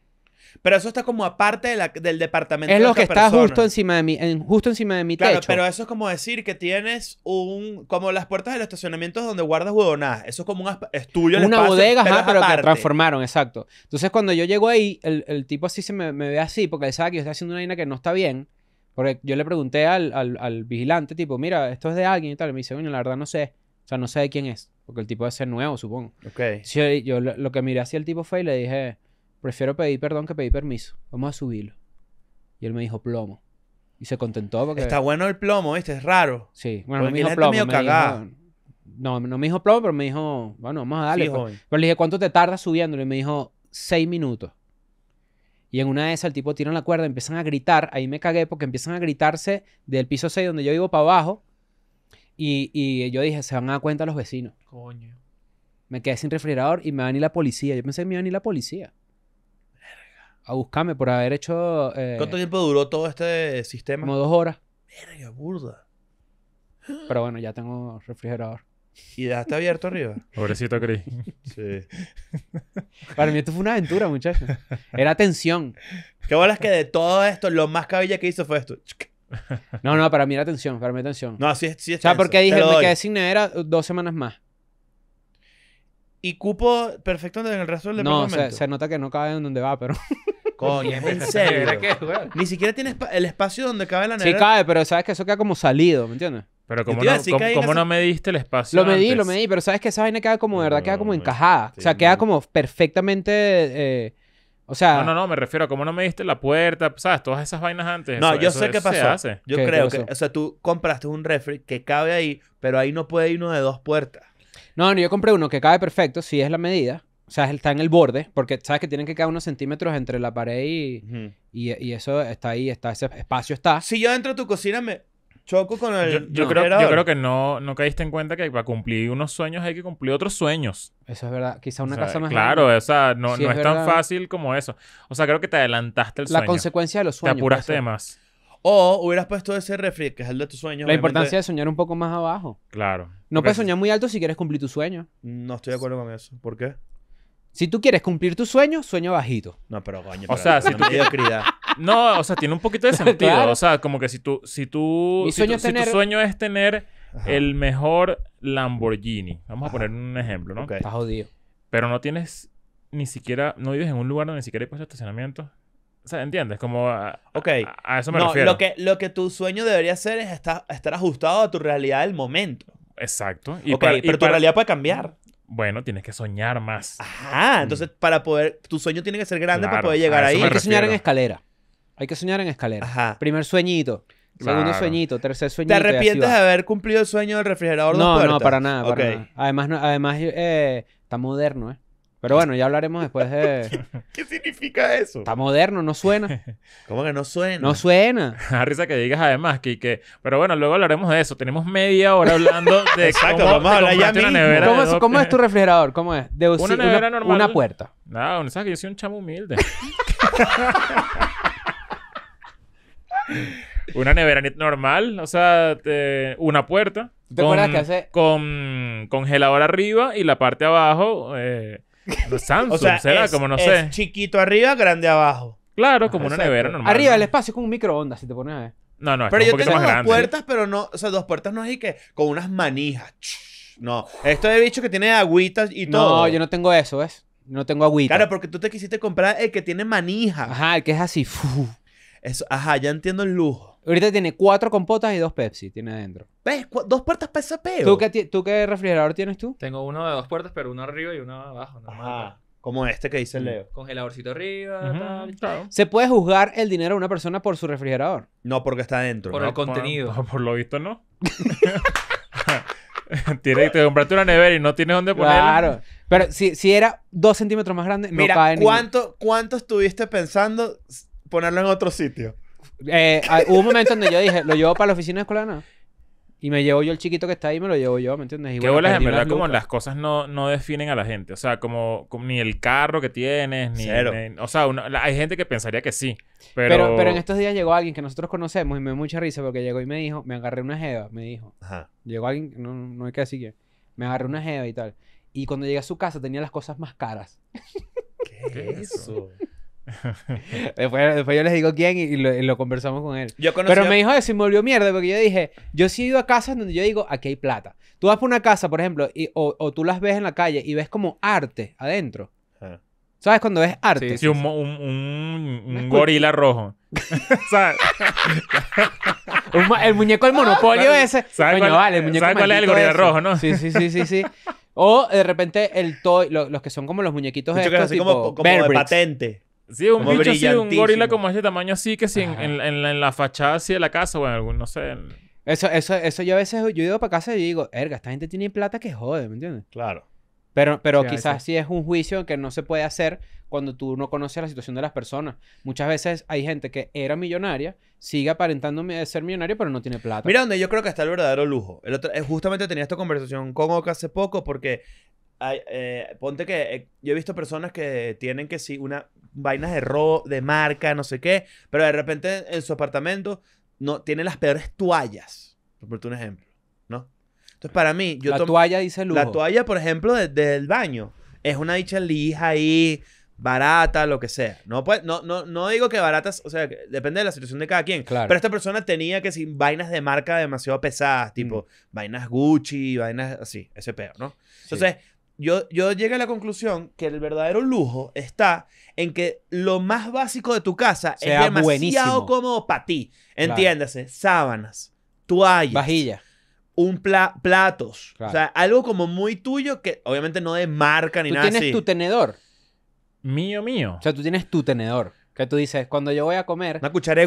pero eso está como aparte de la, del departamento. Es lo que está justo encima de mí justo encima de mi claro, Pero eso es como decir que tienes un, como las puertas de los estacionamientos donde guardas huevonadas. Eso es como un estudio Una bodega, ajá, pero, que transformaron, exacto. Entonces cuando yo llego ahí, el, tipo así se me, ve así porque él sabe que yo estoy haciendo una vaina que no está bien. Porque yo le pregunté al, vigilante, tipo, mira, esto es de alguien y tal. Y me dice, bueno, la verdad no sé. O sea, no sé de quién es. Porque el tipo debe ser nuevo, supongo. Ok. yo lo, lo, que miré hacia el tipo fue y le dije, prefiero pedir perdón que pedir permiso. Vamos a subirlo. Y él me dijo plomo. Y se contentó porque... Está bueno el plomo, este es raro. Sí, bueno, me dijo plomo. me no, no me dijo plomo, pero me dijo, bueno, vamos a darle. Pues. pero, le dije, ¿cuánto te tarda subiéndolo? Y me dijo, seis minutos. Y en una de esas el tipo tira la cuerda, empiezan a gritar. Ahí me cagué porque empiezan a gritarse del piso 6 donde yo vivo para abajo. Y, yo dije, se van a dar cuenta los vecinos. Coño. Me quedé sin refrigerador y me va a la policía. Yo pensé me va a venir la policía a buscarme por haber hecho... Eh, ¿Cuánto tiempo duró todo este sistema? Como dos horas. Verga, burda. Pero bueno, ya tengo refrigerador. ¿Y dejaste abierto arriba? Pobrecito Cris. Sí. Para mí esto fue una aventura, muchachos. Era tensión. Qué bolas que de todo esto, lo más cabilla que hizo fue esto. No, no, para mí era tensión, para mí era tensión. No, sí, sí es O sea, porque dije, que el cine era dos semanas más y cupo perfecto en el resto del no, No, se, nota que no cabe en donde va, pero. Coño, en serio. Ni siquiera tienes el espacio donde cabe la nevera. Sí cabe, pero sabes que eso queda como salido, ¿me entiendes? Pero como no, ¿cómo, no mediste el espacio? Lo medí, lo medí, pero sabes que esa vaina queda como, de verdad, queda como encajada. o sea, queda como perfectamente. Eh, o sea. No, no, no, me refiero a cómo no mediste la puerta, ¿sabes? Todas esas vainas antes. No, yo sé qué pasó. Yo creo que. O sea, tú compraste un refri que cabe ahí, pero ahí no puede ir uno de dos puertas. No, no, yo compré uno que cabe perfecto, si es la medida. O sea, está en el borde, porque sabes que tienen que quedar unos centímetros entre la pared y, y, eso está ahí, está ese espacio está. Si yo entro a tu cocina me choco con el... Yo, creo, yo creo, que no, no caíste en cuenta que para cumplir unos sueños hay que cumplir otros sueños. Eso es verdad. Quizá una casa más Claro, o sea, no, es, tan fácil como eso. O sea, creo que te adelantaste el la sueño. La consecuencia de los sueños. Te apuraste de más. O hubieras puesto ese refri, que es el de tus sueños. La importancia de soñar un poco más abajo. Claro. No puedes soñar muy alto si quieres cumplir tu sueño. No estoy de acuerdo con eso. ¿Por qué? Si tú quieres cumplir tu sueño, sueño bajito. No, pero coño. O sea, si no No, o sea, tiene un poquito de sentido. O sea, como que si tú, si tú, si, sueño tu sueño es tener el mejor Lamborghini. Vamos a poner un ejemplo, ¿no? Está jodido. Pero no tienes ni siquiera, no vives en un lugar donde ni siquiera hay puesto estacionamiento. ¿entiendes? Como Ok. a, eso me refiero. Lo que, lo que tu sueño debería ser es estar, ajustado a tu realidad del momento. Exacto. ok, pero tu realidad puede cambiar. Bueno, tienes que soñar más. Ajá, mm. entonces para poder, tu sueño tiene que ser grande para poder llegar ahí. Hay que soñar en escalera. Hay que soñar en escalera. Ajá. Primer sueñito. Segundo sueñito, tercer sueñito. ¿Te arrepientes de haber cumplido el sueño del refrigerador? No, no, para nada. Para nada. Además, además eh, está moderno, ¿eh? Pero bueno, ya hablaremos después de... ¿Qué significa eso? Está moderno, no suena. ¿Cómo que no suena? No suena. A risa que digas además, Kike. Pero bueno, luego hablaremos de eso. Tenemos media hora hablando de Exacto, vamos a hablar ya una Nevera ¿Cómo, es, tu refrigerador? ¿Cómo es? De una nevera normal. Una puerta. No, no sabes que yo soy un chamo humilde. una nevera normal, o sea, una puerta. ¿Te con, acuerdas que hace...? Con congelador arriba y la parte abajo... Eh, Samsung será, como no sé. Chiquito arriba, grande abajo. Claro, como una nevera normal. Arriba el espacio es como un microondas, si te pones a ver. No, no, es pero yo tengo dos puertas, pero no, o sea, dos puertas no es y que con unas manijas. No, esto he dicho que tiene agüitas y todo. No, yo no tengo eso, ¿ves? No tengo agüita. Claro, porque tú te quisiste comprar el que tiene manija. Ajá, el que es así. Eso, ajá, ya entiendo el lujo. Ahorita tiene cuatro compotas y dos Pepsi tiene adentro. ¿Ves? Dos puertas para ¿Tú qué, refrigerador tienes tú? Tengo uno de dos puertas, pero uno arriba y uno abajo. Como este que dice mm. Leo. Congeladorcito arriba, tal. ¿Se puede juzgar el dinero de una persona por su refrigerador? No, porque está adentro. Por el contenido. Por, lo visto, no. Tienes, que comprarte una nevera y no tienes dónde ponerla. Claro. Pero si, si era dos centímetros más grande, no Mira, ¿cuánto, ¿cuánto estuviste pensando ponerlo en otro sitio? Eh, ah, hubo un momento donde yo dije, lo llevo para la oficina de escuela, no. Y me llevo yo el chiquito que está ahí, me lo llevo yo, ¿me entiendes? Y bolas, en verdad, como las cosas no, no, definen a la gente. O sea, como, ni el carro que tienes, ni. o sea, hay gente que pensaría que sí. Pero... pero... en estos días llegó alguien que nosotros conocemos y me dio mucha risa porque llegó y me dijo, me agarré una jeva, me dijo. Ajá. Llegó alguien, no, no hay que decir que Me agarré una jeva y tal. Y cuando llegué a su casa tenía las cosas más caras. ¿Qué es eso? después, yo les digo quién y, lo, conversamos con él. Pero me dijo eso y me volvió mierda porque yo dije, yo sí he ido a casas donde yo digo, aquí hay plata. Tú vas por una casa, por ejemplo, y, o, tú las ves en la calle y ves como arte adentro. Ah. ¿Sabes cuando ves arte? Sí, un, gorila rojo. el muñeco del monopolio ese. ¿Sabes vale, el eh, muñeco es el gorila rojo, no? Sí, sí, sí, sí, sí. O de repente el toy, los que son como los muñequitos de estos, tipo como patente. Sí, un bicho así, un gorila como ese tamaño así, que si en, en, la fachada así de la casa, bueno, algún, no sé. Eso, eso, eso yo a veces, yo digo para casa y digo, erga, esta gente tiene plata que jode, ¿me entiendes? Claro. Pero, pero quizás sí es un juicio que no se puede hacer cuando tú no conoces la situación de las personas. Muchas veces hay gente que era millonaria, sigue aparentando ser millonario, pero no tiene plata. Mira donde yo creo que está el verdadero lujo. El otro, eh, justamente tenía esta conversación con Oka hace poco porque eh, ponte que eh, yo he visto personas que tienen que sí, una vainas de robo, de marca, no sé qué, pero de repente en su apartamento no tiene las peores toallas, por un ejemplo, ¿no? Entonces para mí, yo la toalla dice lujo. La toalla, por ejemplo, del baño es una dicha lija ahí barata, lo que sea. No, pues, no, no, no digo que baratas, o sea, depende de la situación de cada quien. Claro. Pero esta persona tenía que sin vainas de marca demasiado pesadas, tipo mm. vainas Gucci, vainas así, ese peor, ¿no? Entonces, yo, yo llegué a la conclusión que el verdadero lujo está en que lo más básico de tu casa sea es demasiado cómodo para ti. Entiéndase, sábanas, toallas. vajilla un platos. O sea, algo como muy tuyo que obviamente no de marca ni nada. Tú tienes tu tenedor. Mío, mío. O sea, tú tienes tu tenedor. Que tú dices, cuando yo voy a comer,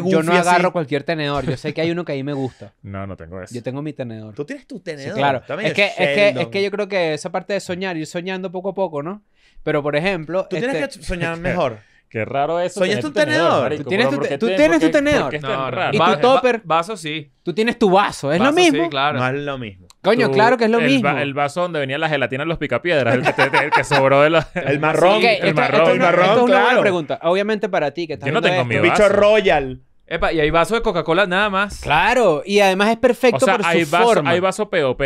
yo no agarro cualquier tenedor. Yo sé que hay uno que ahí me gusta. No, no tengo eso. Yo tengo mi tenedor. Tú tienes tu tenedor. claro. Es que, es, que, es que yo creo que esa parte de soñar, ir soñando poco a poco, ¿no? Pero por ejemplo. Tú tienes este que soñar mejor. Qué raro eso. soñar tu tenedor, Tú tienes tu tienes tu tenedor. No, raro? Y tu topper. Vaso sí. tú tienes tu vaso, es lo mismo. Sí, claro. No es lo mismo. Coño, claro que es lo mismo. el vaso donde venía la gelatina en los picapiedras, el que, que sobró de la... El marrón. el marrón. el marrón, es una buena pregunta. Obviamente para ti que estás Yo no tengo mi vaso. Bicho royal. y hay vaso de Coca-Cola nada más. Claro, y además es perfecto o sea, por hay su vaso, forma. hay vaso POP,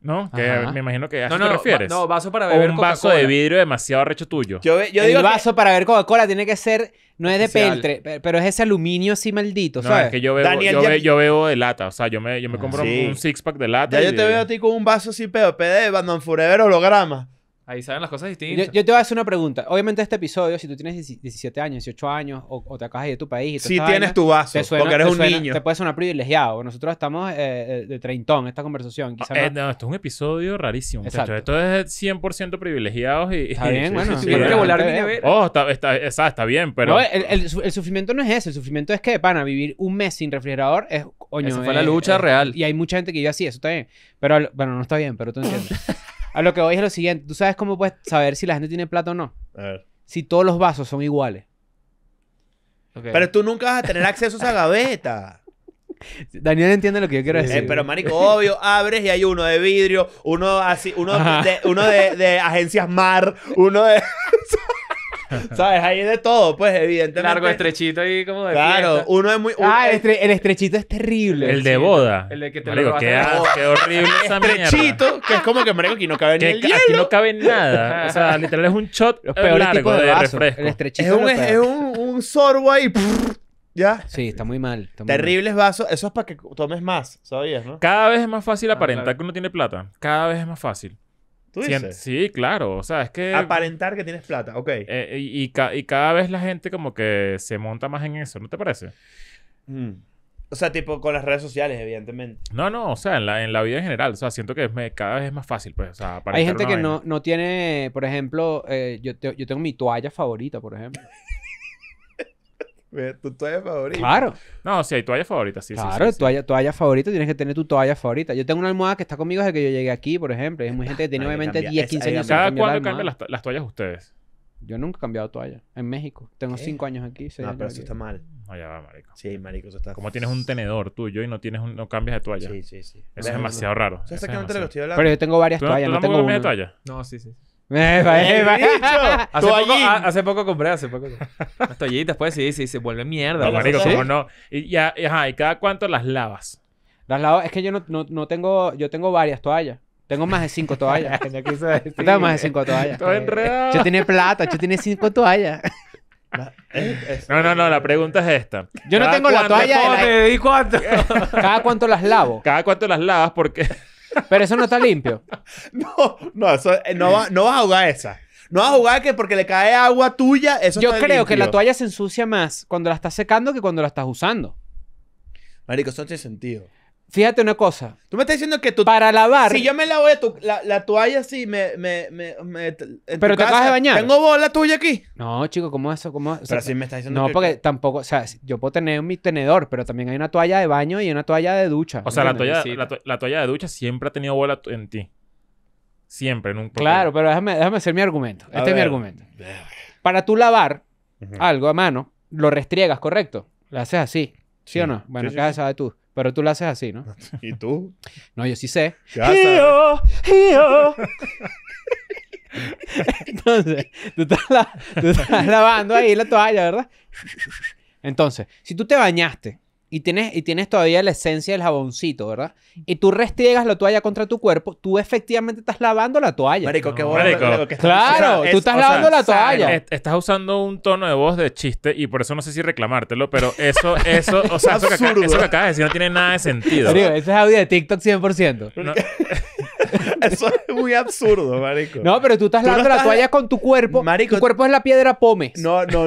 ¿no? Que me imagino que a eso te refieres. no, vaso para beber Coca-Cola. un vaso de vidrio demasiado recho tuyo. Yo, yo el vaso para beber Coca-Cola tiene que ser no es de pentre, pero es ese aluminio así maldito, No, es que yo veo yo, de lata. O sea, yo me, yo me ah, compro un six pack de lata. Ya yo te veo a ti con un vaso así pedo, PD de Bandan Forever holograma. Ahí saben las cosas distintas. Yo, te voy a hacer una pregunta. Obviamente este episodio, si tú tienes 17 años, 18 años, o, te acabas de ir tu país... si tienes tu vaso, suena, porque eres un niño. Te puede sonar privilegiado. Nosotros estamos eh, eh, de treintón esta conversación. Eh, no... esto es un episodio rarísimo, Esto es 100% privilegiados y... Está bien, bueno. volar Oh, está, bien, pero... el, sufrimiento no es ese El sufrimiento es que, pana, vivir un mes sin refrigerador es... Coño, Esa fue la lucha real. Y hay mucha gente que vive así, eso está bien. Pero, bueno, no está bien, pero tú entiendes. A lo que voy es lo siguiente. ¿Tú sabes cómo puedes saber si la gente tiene plata o no? A ver. Si todos los vasos son iguales. Pero tú nunca vas a tener acceso a esa gaveta. Daniel entiende lo que yo quiero eh, decir. pero marico, obvio, abres y hay uno de vidrio, uno así, uno, de, uno de agencias mar, uno de... ¿Sabes? Ahí de todo, pues, evidentemente. Largo, estrechito y como de Claro, uno es muy... ah, el, estrechito es terrible. El de boda. El de que te vas a qué, qué horrible esa mierda. Estrechito, que es como que, marico, aquí no cabe ni el hielo. Aquí no cabe nada. O sea, literal es un shot Los peores largo de, refresco. El estrechito es un, es, un, un sorbo ahí... ¿Ya? Sí, está muy mal. Terribles vasos. Eso es para que tomes más, ¿sabías, no? Cada vez es más fácil ah, aparentar que uno tiene plata. Cada vez es más fácil. Sí, claro. O sea, es que. Aparentar que tienes plata, ok. Eh, eh, y, y, cada vez la gente como que se monta más en eso, ¿no te parece? Mm. O sea, tipo con las redes sociales, evidentemente. No, no, o sea, en la, en la vida en general. O sea, siento que cada vez es más fácil, pues. O sea, Hay gente que no, no tiene, por ejemplo, eh, yo, yo tengo mi toalla favorita, por ejemplo. tu toalla favorita. Claro. No, si hay toalla favorita, sí. Claro, sí, toalla, toalla favorita, tienes que tener tu toalla favorita. Yo tengo una almohada que está conmigo desde que yo llegué aquí, por ejemplo. es muy gente que tiene obviamente 10, 15 años. ¿Cada cuándo cambian las, las, toallas ustedes? Yo nunca he cambiado toalla. En México. Tengo 5 años aquí. no, pero si está mal. No, ya marico. Sí, marico, eso está... Como tienes un tenedor tuyo y no tienes no cambias de toalla. Sí, sí, sí. Eso es demasiado raro. Pero yo tengo varias toallas, no tengo una. toalla? No, sí, sí. Me va, Hace poco, ah, hace poco compré, hace poco. Las toallitas, pues, sí, sí, se vuelve mierda. No, no? Y, ¿y cada cuánto las lavas? Las lavo... Es que yo no, no, tengo... Yo tengo varias toallas. Tengo más de cinco toallas. yo tengo más de cinco toallas. Todo enredado. Yo tiene plata. Yo tenía cinco toallas. No, no, no, la pregunta es esta. Yo no tengo la toalla. ¿Cada cuánto las lavo? Cada cuánto las lavas porque. Pero eso no está limpio. no, no, eh, no, vas a jugar esa. No vas a jugar que porque le cae agua tuya, eso Yo creo que la toalla se ensucia más cuando la estás secando que cuando la estás usando. Marico, eso tiene sentido. Fíjate una cosa. Tú me estás diciendo que tú. Para lavar. Si yo me lavo de tu, la, toalla sí me. pero te acabas de bañar. ¿Tengo bola tuya aquí? No, chico, ¿cómo es eso? ¿Cómo pero sí me estás diciendo. No, porque tampoco. O sea, yo puedo tener mi tenedor, pero también hay una toalla de baño y una toalla de ducha. O sea, la toalla, de ducha siempre ha tenido bola en ti. Siempre, nunca. Claro, pero déjame, hacer mi argumento. este es mi argumento. Para tú lavar algo a mano, lo restriegas, ¿correcto? Lo haces así. ¿Sí, o no? Bueno, sí, sí, tú. Pero tú lo haces así, ¿no? ¿Y tú? No, yo sí sé. Entonces, tú estás lavando ahí la toalla, ¿verdad? Entonces, si tú te bañaste y tienes, y tienes todavía la esencia del jaboncito, ¿verdad? Y tú restriegas la toalla contra tu cuerpo, tú efectivamente estás lavando la toalla. Marico, qué bueno. claro, tú estás lavando la toalla. estás usando un tono de voz de chiste y por eso no sé si reclamártelo, pero eso, eso, o sea, eso que, acá, acabas de decir no tiene nada de sentido. ese es audio de TikTok 100%. No. Eso es muy absurdo, marico. No, pero tú estás lavando la toalla con tu cuerpo. tu cuerpo es la piedra Pome. No, no,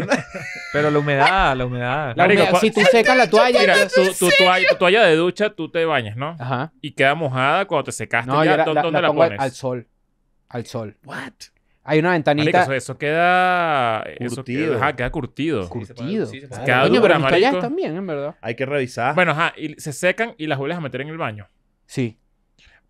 Pero la humedad, la humedad. Marico, si tú secas la toalla. Mira, tu, tu toalla, de ducha, tú te bañas, ¿no? Ajá. Y queda mojada cuando te secaste. No, ya, la, la, al- pones? al sol. Al sol. What? Hay una ventanita. eso, eso queda... Curtido. queda, ajá, queda curtido. curtido. Sí, se Queda pero también, en verdad. Hay que revisar. Bueno, ajá, y se secan y las vuelves a meter en el baño. Sí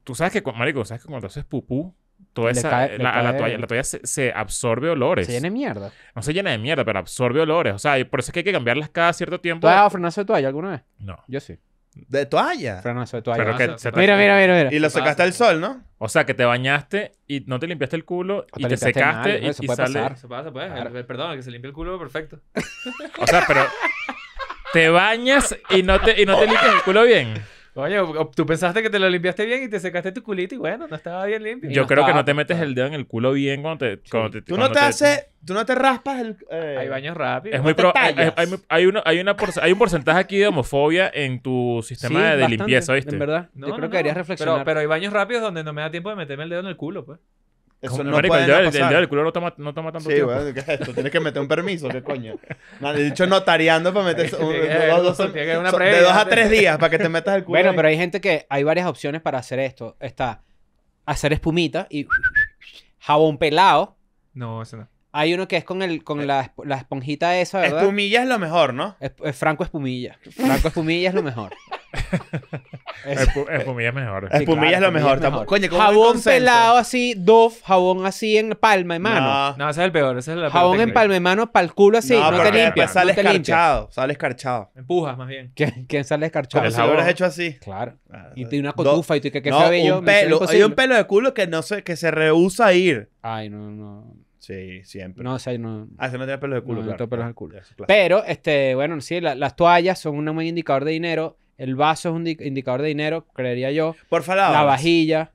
tú sabes que, marico, sabes que cuando haces pupú, toda esa, eh, la, toalla, la toalla se, absorbe olores. Se llena de mierda. No se llena de mierda, pero absorbe olores. O sea, por eso es que hay que cambiarlas cada cierto tiempo. ¿Tú has dado frenazo de toalla alguna vez? No. Yo sí. ¿De toalla? Frenazo de toalla. Pero que ah, mira, mira, mira, mira. Y lo sacaste al sol, ¿no? O sea, que te bañaste y no te limpiaste el culo y te, secaste y, y puede sale... Se pasa, pues. eh, Perdón, que se limpie el culo, perfecto. o sea, pero... Te bañas y no te, y no te limpias el culo bien. Oye, tú pensaste que te lo limpiaste bien y te secaste tu culito y bueno, no estaba bien limpio. Yo creo que no te metes el dedo en el culo bien cuando te. Cuando tú no te, haces. Tú no te raspas el. Eh, hay baños rápidos. Es muy hay, hay, una hay un porcentaje aquí de homofobia en tu sistema de, limpieza, ¿viste? En verdad. Yo creo que deberías reflexionar. Pero, pero hay baños rápidos donde no me da tiempo de meterme el dedo en el culo, pues. Eso no, puede el, pasar. el color culo no toma, no toma tanto tiempo. ¿qué es esto? Tienes que meter un permiso, ¿qué coño? He dicho notariando para meter... de dos a tres días para que te metas el culo. Bueno, pero hay gente que... Hay varias opciones para hacer esto. Está hacer espumita y jabón pelado. No, eso no. Hay uno que es con el con la, la esponjita esa, ¿verdad? Espumilla es lo mejor, ¿no? es Franco Espumilla. Franco Espumilla es lo mejor. Espumilla es mejor. Espumilla es lo mejor. tampoco. Coño, jabón pelado así, dof, jabón así en palma de mano. No, no ese es el peor. Ese es jabón en palma de mano, pa'l culo así. No, no te limpias. Sale escarchado. Sale escarchado. Empujas más bien. ¿Quién, sale escarchado? El jabón lo hecho así. Claro. Ah, y tiene una cotufa y tú que qué no, cabello. Un hay un pelo de culo que no se, que se rehúsa a ir. Ay, no, no. Sí, siempre. No, o sea, no. Ah, se no tiene pelos de culo, claro. pelos de ah, culo. Pero, este, bueno, sí, las toallas son un muy indicador de dinero. El vaso es un indicador de dinero, creería yo. Por favor La vajilla.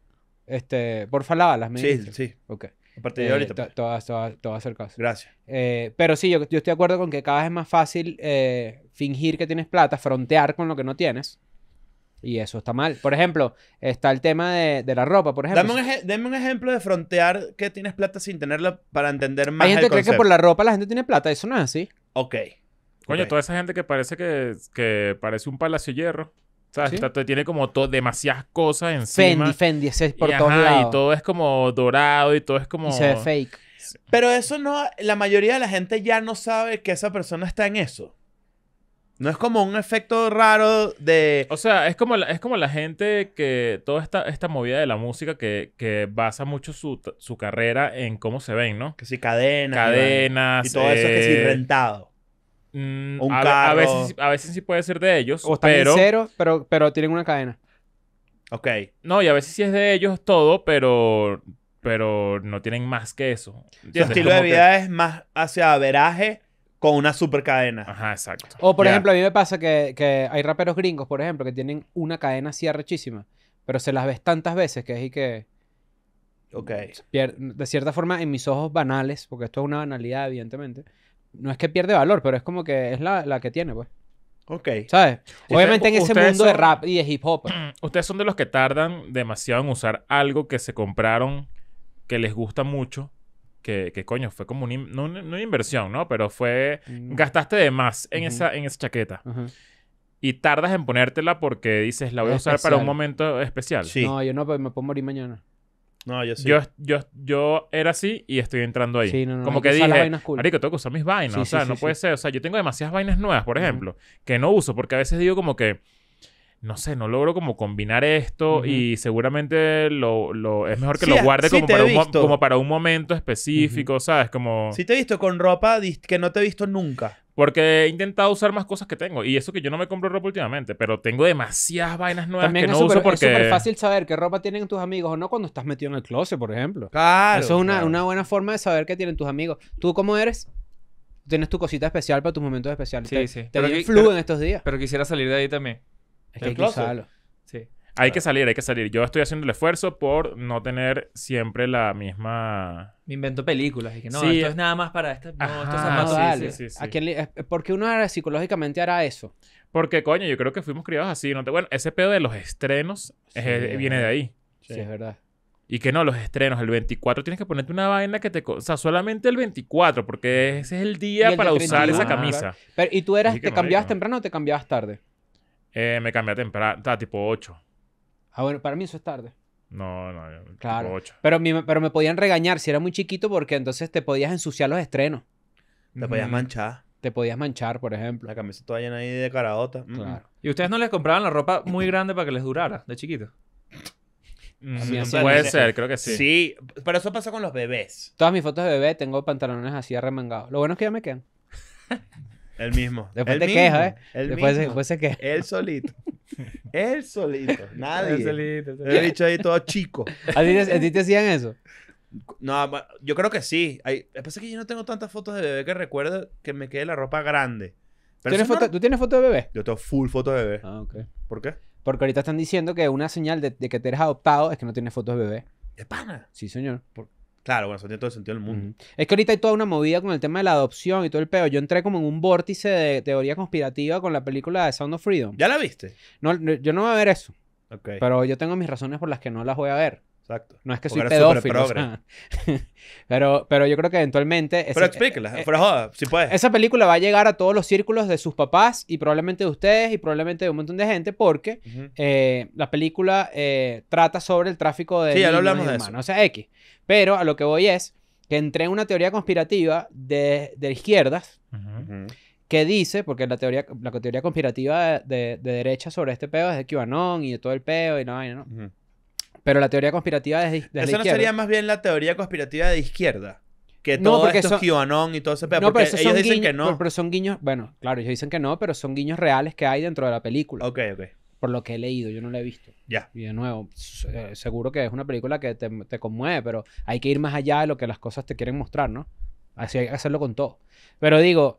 Este, por las Las. Sí, sí. Ok. A partir de eh, ahorita. Pues. Todo caso. Gracias. Eh, pero sí, yo, estoy de acuerdo con que cada vez es más fácil eh, fingir que tienes plata, frontear con lo que no tienes. Y eso está mal. Por ejemplo, está el tema de, la ropa, por ejemplo. Dame un, ejemplo de frontear que tienes plata sin tenerla para entender más Hay gente que cree que por la ropa la gente tiene plata. Eso no es así. Ok. Coño, toda esa gente que parece que, parece un palacio hierro. O sea, tiene como demasiadas cosas encima. Fendi, Fendi, ese es por y, Y todo es como dorado y todo es como... se ve fake. Pero eso no... La mayoría de la gente ya no sabe que esa persona está en eso. No es como un efecto raro de... O sea, es como la, es como la gente que... Toda esta, esta movida de la música que, basa mucho su, carrera en cómo se ven, ¿no? Que si cadenas. Cadenas. Y, todo eso que si eh, rentado. Mm, a, veces, sí puede ser de ellos. O pero... cero, pero, tienen una cadena. Ok. No, y a veces sí es de ellos todo, pero pero no tienen más que eso. Su estilo de vida es más hacia veraje con una super cadena. Ajá, exacto. O por ejemplo, a mí me pasa que, hay raperos gringos, por ejemplo, que tienen una cadena así arrechísima, pero se las ves tantas veces que es y que... Ok. De cierta forma, en mis ojos banales, porque esto es una banalidad, evidentemente, no es que pierde valor, pero es como que es la, que tiene, pues. Ok. ¿Sabes? Este, Obviamente en ese mundo de rap y de hip hop. Pues. Ustedes son de los que tardan demasiado en usar algo que se compraron, que les gusta mucho, que, coño, fue como una, no, inversión, ¿no? Pero fue... Mm. Gastaste de más en, esa, en esa chaqueta. Y tardas en ponértela porque dices, la voy a usar para un momento especial. Sí. No, yo no, pues, me puedo morir mañana. No, yo sí. Yo, yo, yo era así y estoy entrando ahí. Como que, dije, marico, tengo que usar mis vainas. o sea, no puede ser. O sea, yo tengo demasiadas vainas nuevas, por ejemplo, que no uso. Porque a veces digo como que no sé, no logro como combinar esto y seguramente lo, lo, es mejor que lo guarde como, para un, momento específico, ¿sabes? Como... Si te he visto con ropa que no te he visto nunca. Porque he intentado usar más cosas que tengo. Y eso que yo no me compro ropa últimamente, pero tengo demasiadas vainas nuevas que no uso porque... es súper fácil saber qué ropa tienen tus amigos o no cuando estás metido en el closet, por ejemplo. Claro. Eso es una, buena forma de saber qué tienen tus amigos. ¿Tú cómo eres? Tienes tu cosita especial para tus momentos especiales. Sí, sí. Te pero, en estos días. Pero quisiera salir de ahí también. Es que hay que usarlo. Sí. Hay que salir, hay que salir. Yo estoy haciendo el esfuerzo por no tener siempre la misma. Me invento películas y que no, sí. esto eh, es nada más para estas. No, esto es sí, sí, eh, ¿Por qué uno psicológicamente hará eso? Porque, coño, yo creo que fuimos criados así. ¿no? Bueno, ese pedo de los estrenos eh, viene de ahí. sí, es verdad. Y que no, los estrenos, el 24 tienes que ponerte una vaina que te... O sea, solamente el 24, porque mm. ese es el día para usar esa camisa. Pero, ¿Y tú eras, te cambiabas temprano o te cambiabas tarde? Eh, me cambié temprano, Estaba tipo 8. Ah, bueno, para mí eso es tarde. No, no, claro. Pero, pero me podían regañar si era muy chiquito porque entonces te podías ensuciar los estrenos. Te podías mm. manchar. Te podías manchar, por ejemplo. La camisa toda llena ahí de caraotas. Mm. Claro. ¿Y ustedes no les compraban la ropa muy grande para que les durara de chiquito? Mm, puede ser, creo que sí. Sí. pero eso pasó con los bebés. Todas mis fotos de bebé tengo pantalones así arremangados. Lo bueno es que ya me quedan. El mismo. Después El te ¿eh? El después se queja. Él solito. Él solito, nadie. Él solito. dicho ahí todo chico. ¿A ti, te hacían eso? No, yo creo que sí. Hay, que yo no tengo tantas fotos de bebé que recuerdo que me quede la ropa grande. ¿Tú tienes foto de bebé? Yo tengo full foto de bebé. Ah, ok. ¿Por qué? Porque ahorita están diciendo que una señal de, que te eres adoptado es que no tienes fotos de bebé. ¿De pana? Sí, señor. ¿Por qué? Claro, bueno, eso tiene todo el sentido del mundo. Es que ahorita hay toda una movida con el tema de la adopción y todo el pedo. Yo entré como en un vórtice de teoría conspirativa con la película de Sound of Freedom. ¿Ya la viste? yo no voy a ver eso. Okay. Pero yo tengo mis razones por las que no las voy a ver. Exacto. No es que soy pero, pero yo creo que eventualmente. pero explíquela, eh, eh, fuera joda, si puedes. Esa película va a llegar a todos los círculos de sus papás y probablemente de ustedes y probablemente de un montón de gente porque eh, la película trata sobre el tráfico de. Sí, ya lo hablamos de eso. O sea, X. Pero a lo que voy es que entré en una teoría conspirativa de, izquierdas. Que dice, porque la teoría, la teoría conspirativa de, de, derecha sobre este peo es de QAnon y de todo el peo y no, hay, no. Pero la teoría conspirativa de, de Eso no sería más bien la teoría conspirativa de izquierda. Que todo esto es y todo ese No, porque pero ellos dicen que no. Pero, son guiños... Bueno, claro, ellos dicen que no, pero son guiños reales que hay dentro de la película. Ok, ok por lo que he leído, yo no lo he visto. Ya. Y de nuevo, eh, seguro que es una película que te, te, conmueve, pero hay que ir más allá de lo que las cosas te quieren mostrar, ¿no? Así hay que hacerlo con todo. Pero digo,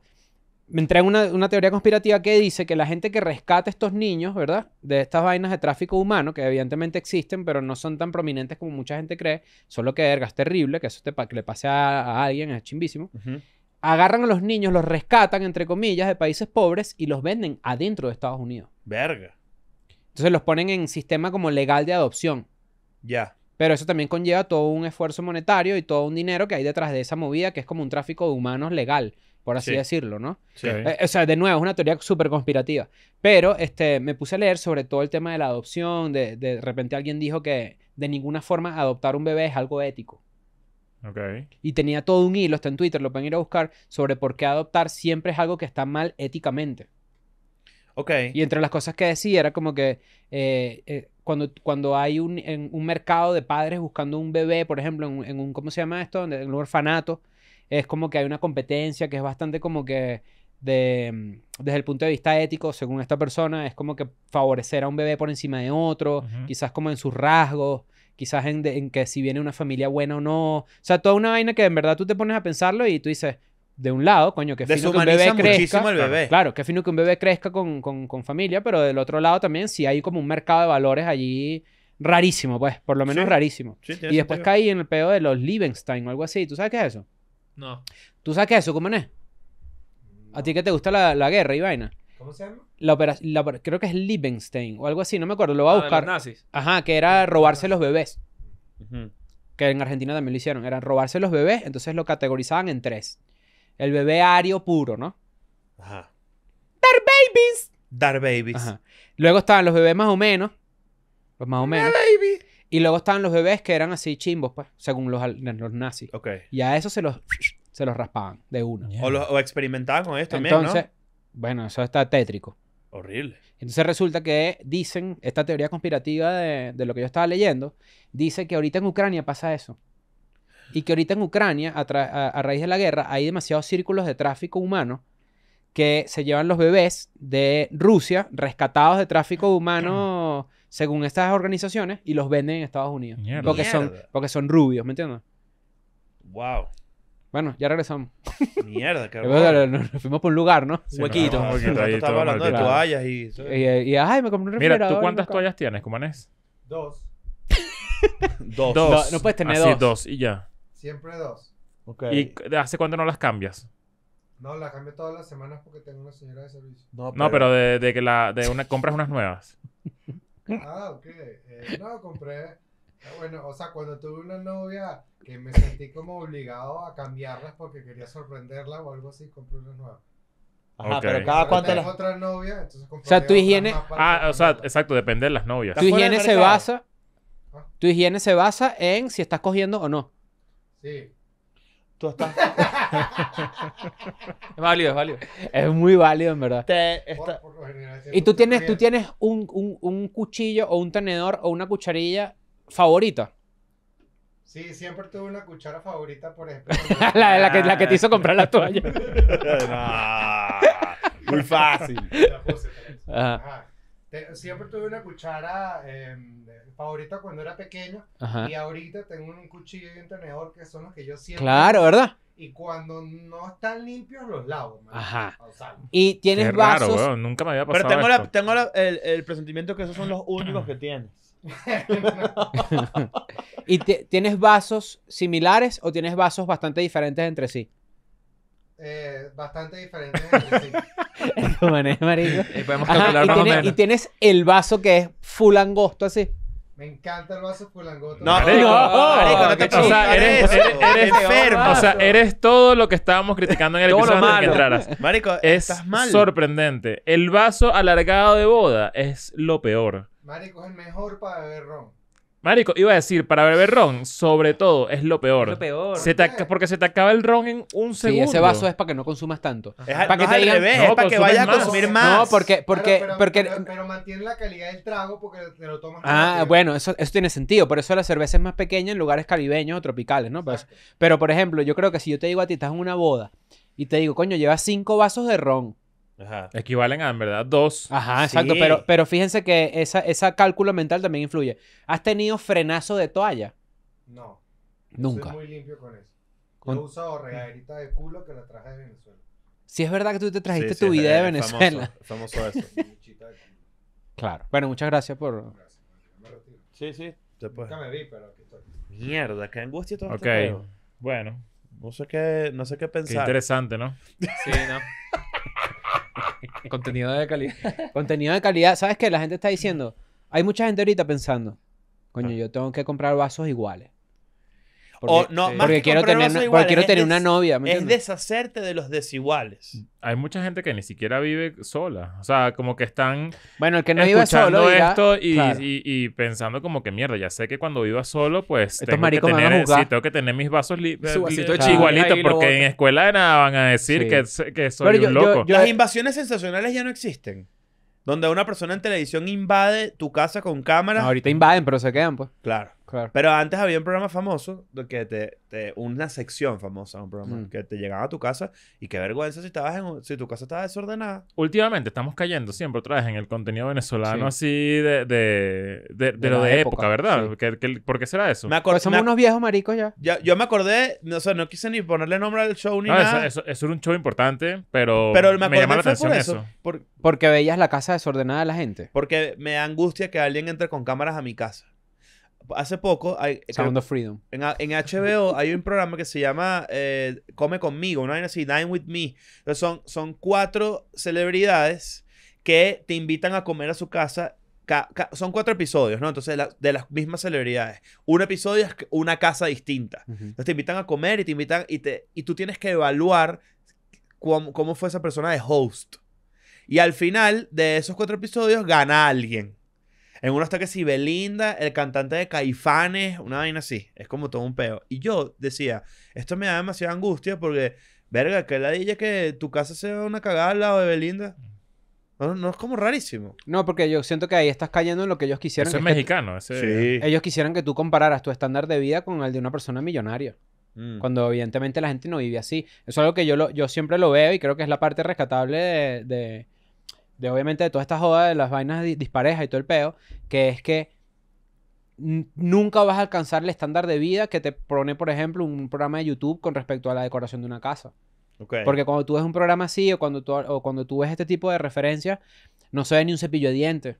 me entré una, teoría conspirativa que dice que la gente que rescata a estos niños, ¿verdad? De estas vainas de tráfico humano, que evidentemente existen, pero no son tan prominentes como mucha gente cree, solo que verga, es terrible, que eso le pase a, alguien, es chimbísimo. Agarran a los niños, los rescatan, entre comillas, de países pobres y los venden adentro de Estados Unidos. Verga. Entonces los ponen en sistema como legal de adopción. Ya. Pero eso también conlleva todo un esfuerzo monetario y todo un dinero que hay detrás de esa movida, que es como un tráfico de humanos legal por así decirlo, ¿no? Sí. Eh, o sea, de nuevo, es una teoría súper conspirativa. Pero este, me puse a leer sobre todo el tema de la adopción. De, repente alguien dijo que de ninguna forma adoptar un bebé es algo ético. Ok. Y tenía todo un hilo, está en Twitter, lo pueden ir a buscar, sobre por qué adoptar siempre es algo que está mal éticamente. Ok. Y entre las cosas que decía era como que eh, eh, cuando, cuando hay un, un mercado de padres buscando un bebé, por ejemplo, en, un, ¿cómo se llama esto? en un orfanato, es como que hay una competencia que es bastante como que mm, desde el punto de vista ético, según esta persona, es como que favorecer a un bebé por encima de otro, quizás como en sus rasgos, quizás en, que si viene una familia buena o no. O sea, toda una vaina que en verdad tú te pones a pensarlo y tú dices, de un lado, coño, que fino que un bebé crezca. El bebé. Claro, que fino que un bebé crezca con, con, familia, pero del otro lado también si hay como un mercado de valores allí rarísimo, pues, por lo menos rarísimo. y después cae en el pedo de los Liebenstein o algo así. ¿Tú sabes qué es eso? No. ¿Tú sabes qué es ¿Cómo No. ¿A ti que te gusta la, guerra y vaina? ¿Cómo se llama? La, creo que es Liebenstein o algo así, no me acuerdo, lo va a ah, buscar. Ajá, que era robarse los bebés. Que en Argentina también lo hicieron, era robarse los bebés, entonces lo categorizaban en tres. El bebé ario puro, ¿no? Ajá. Dar babies. Dar babies. Ajá. Luego estaban los bebés más o menos. Los más o menos. Y luego estaban los bebés que eran así chimbos, pues, según los, los nazis. Ok. Y a eso se los, se los raspaban de uno. O, experimentaban con esto también, Entonces, bueno, eso está tétrico. Horrible. Entonces resulta que dicen, esta teoría conspirativa de, lo que yo estaba leyendo, dice que ahorita en Ucrania pasa eso. Y que ahorita en Ucrania, a raíz de la guerra, hay demasiados círculos de tráfico humano que se llevan los bebés de Rusia rescatados de tráfico humano según estas organizaciones y los venden en Estados Unidos. Porque, Son, porque son rubios, ¿me entiendes? Wow. Bueno, ya regresamos. Mierda, qué nos fuimos por un lugar, ¿no? Huequito. Estaba hablando de toallas eh, y... ay, me compré un Mira, ¿tú cuántas toallas tienes, cómo Dos. Dos. Dos. No, puedes tener Así, dos. dos y ya. Siempre dos. okay ¿Y hace cuánto no las cambias? No, las cambio todas las semanas porque tengo una señora de servicio. No, pero de, de que la, de compras unas nuevas. Mm. Ah, ok. Eh, no, compré. Ah, bueno, o sea, cuando tuve una novia que me sentí como obligado a cambiarlas porque quería sorprenderla o algo así, compré una nueva. Ajá, pero cada cuánto otra novia, entonces compré O sea, tu higiene- Ah, o sea, exacto, depende de las novias. Tu higiene se basa... Ah. Tu higiene se basa en si estás cogiendo o no. Sí. Tú estás. es válido, es válido. Es muy válido, en verdad. Y tú tienes, tú tienes un, cuchillo o un tenedor o una cucharilla favorita. Sí, siempre tuve una cuchara favorita, por ejemplo. La, que, te hizo comprar la toalla. muy fácil siempre tuve una cuchara em, favorita cuando era pequeño y ahorita tengo un cuchillo y un tenedor que son los que yo siempre... Claro, ¿verdad? Y cuando no están limpios los lavo. Ajá. y tienes vasos... Nunca me había pasado Pero tengo, La, tengo el, el presentimiento que esos son los únicos que tienes. ¿Y tienes vasos similares o tienes vasos bastante diferentes entre sí? eh, bastante diferente marico. Y tienes el vaso que es full angosto así. Me encanta el vaso full No, no, no te o eres, O sea, eres todo lo que estábamos criticando en el episodio de que entraras. Marico, Es estás mal. sorprendente. El vaso alargado de boda es lo peor. Marico es el mejor para beber ron. Marico, iba a decir, para beber ron, sobre todo, es lo peor. Es lo peor. Se porque se te acaba el ron en un segundo. Sí, ese vaso es para que no consumas tanto. Es para que te digan, es para que vayas a consumir más. No, porque... porque, pero, porque... Pero, mantiene la calidad del trago porque te lo tomas. Ah, bueno, eso, eso tiene sentido. Por eso la cerveza es más pequeña en lugares caribeños o tropicales, ¿no? Pues, pero, por ejemplo, yo creo que si yo te digo a ti, estás en una boda y te digo, coño, llevas cinco vasos de ron Equivalen a, en verdad, dos. Ajá, exacto. Pero, pero fíjense que esa, esa cálculo mental también influye. ¿Has tenido frenazo de toalla? No. Nunca. Soy muy limpio con eso. Yo he usado regaderita de culo que la traje de Venezuela. Si es verdad que tú te trajiste tu vida de Venezuela. Famoso, eso. claro. Bueno, muchas gracias por. Sí, sí. Nunca me vi, pero aquí estoy. Mierda, qué angustia todo este Ok. bueno. No sé qué, no sé qué pensar. interesante, ¿no? sí, ¿no? Contenido de calidad. Contenido de calidad. ¿Sabes qué? La gente está diciendo. Hay mucha gente ahorita pensando. Coño, ah. yo tengo que comprar vasos iguales. Porque, quiero tener, una, novia. es deshacerte de los desiguales. Hay mucha gente que ni siquiera vive sola. O sea, como que están. Bueno, el que no vive solo. esto y, pensando como que mierda, ya sé que cuando viva solo, pues. tengo que tener, sí, tengo que tener mis vasos eh, igualitos, porque en escuela nada van a decir que, soy un loco. Las invasiones sensacionales ya no existen. Donde una persona en televisión invade tu casa con cámara. ahorita invaden, pero se quedan, pues. Claro. Pero antes había un programa famoso, que te, una sección famosa, un programa mm. que te llegaba a tu casa y qué vergüenza si, estabas en, si tu casa estaba desordenada. Últimamente estamos cayendo siempre otra vez en el contenido venezolano así de, de, lo de época, ¿verdad? por qué será eso? Me acordé, somos unos viejos maricos ya. Yo, me acordé, no, o no quise ni ponerle nombre al show ni Eso, era un show importante, pero, pero me, llamó llama la atención eso. porque veías la casa desordenada de la gente. Porque me da angustia que alguien entre con cámaras a mi casa hace poco. Hay, Freedom. En, HBO hay un programa que se llama eh, Come conmigo, ¿no? Hay así, Dine with Me. son, son cuatro celebridades que te invitan a comer a su casa. son cuatro episodios, ¿no? Entonces, de las mismas celebridades. Un episodio es una casa distinta. Entonces, te invitan a comer y te invitan y, tú tienes que evaluar cómo, cómo fue esa persona de host. Y al final de esos cuatro episodios gana alguien. En uno está que si Belinda, el cantante de Caifanes, una vaina así. Es como todo un peo. Y yo decía, esto me da demasiada angustia porque, verga, que la dije que tu casa sea una cagada o de Belinda. No, es como rarísimo. No, porque yo siento que ahí estás cayendo en lo que ellos quisieran. Eso es mexicano. Ese... Sí. Ellos quisieran que tú compararas tu estándar de vida con el de una persona millonaria. Mm. Cuando evidentemente la gente no vive así. Eso es algo que yo, lo, yo siempre lo veo y creo que es la parte rescatable de de obviamente de toda esta joda de las vainas disparejas y todo el peo, que es que nunca vas a alcanzar el estándar de vida que te pone, por ejemplo, un programa de YouTube con respecto a la decoración de una casa. Porque cuando tú ves un programa así o cuando, tú, cuando tú ves este tipo de referencias, no se ve ni un cepillo de dientes.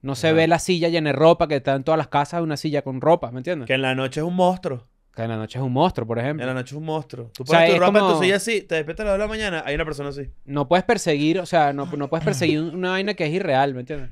No se ve la silla llena de ropa que está en todas las casas, una silla con ropa, ¿me entiendes? Que en la noche es un monstruo en la noche es un monstruo, por ejemplo. En la noche es un monstruo. Tú pones o sea, tu ropa, tu así, te despiertas a las 2 de la mañana, hay una persona así. No puedes perseguir, o sea, no, no puedes perseguir una vaina que es irreal, ¿me entiendes?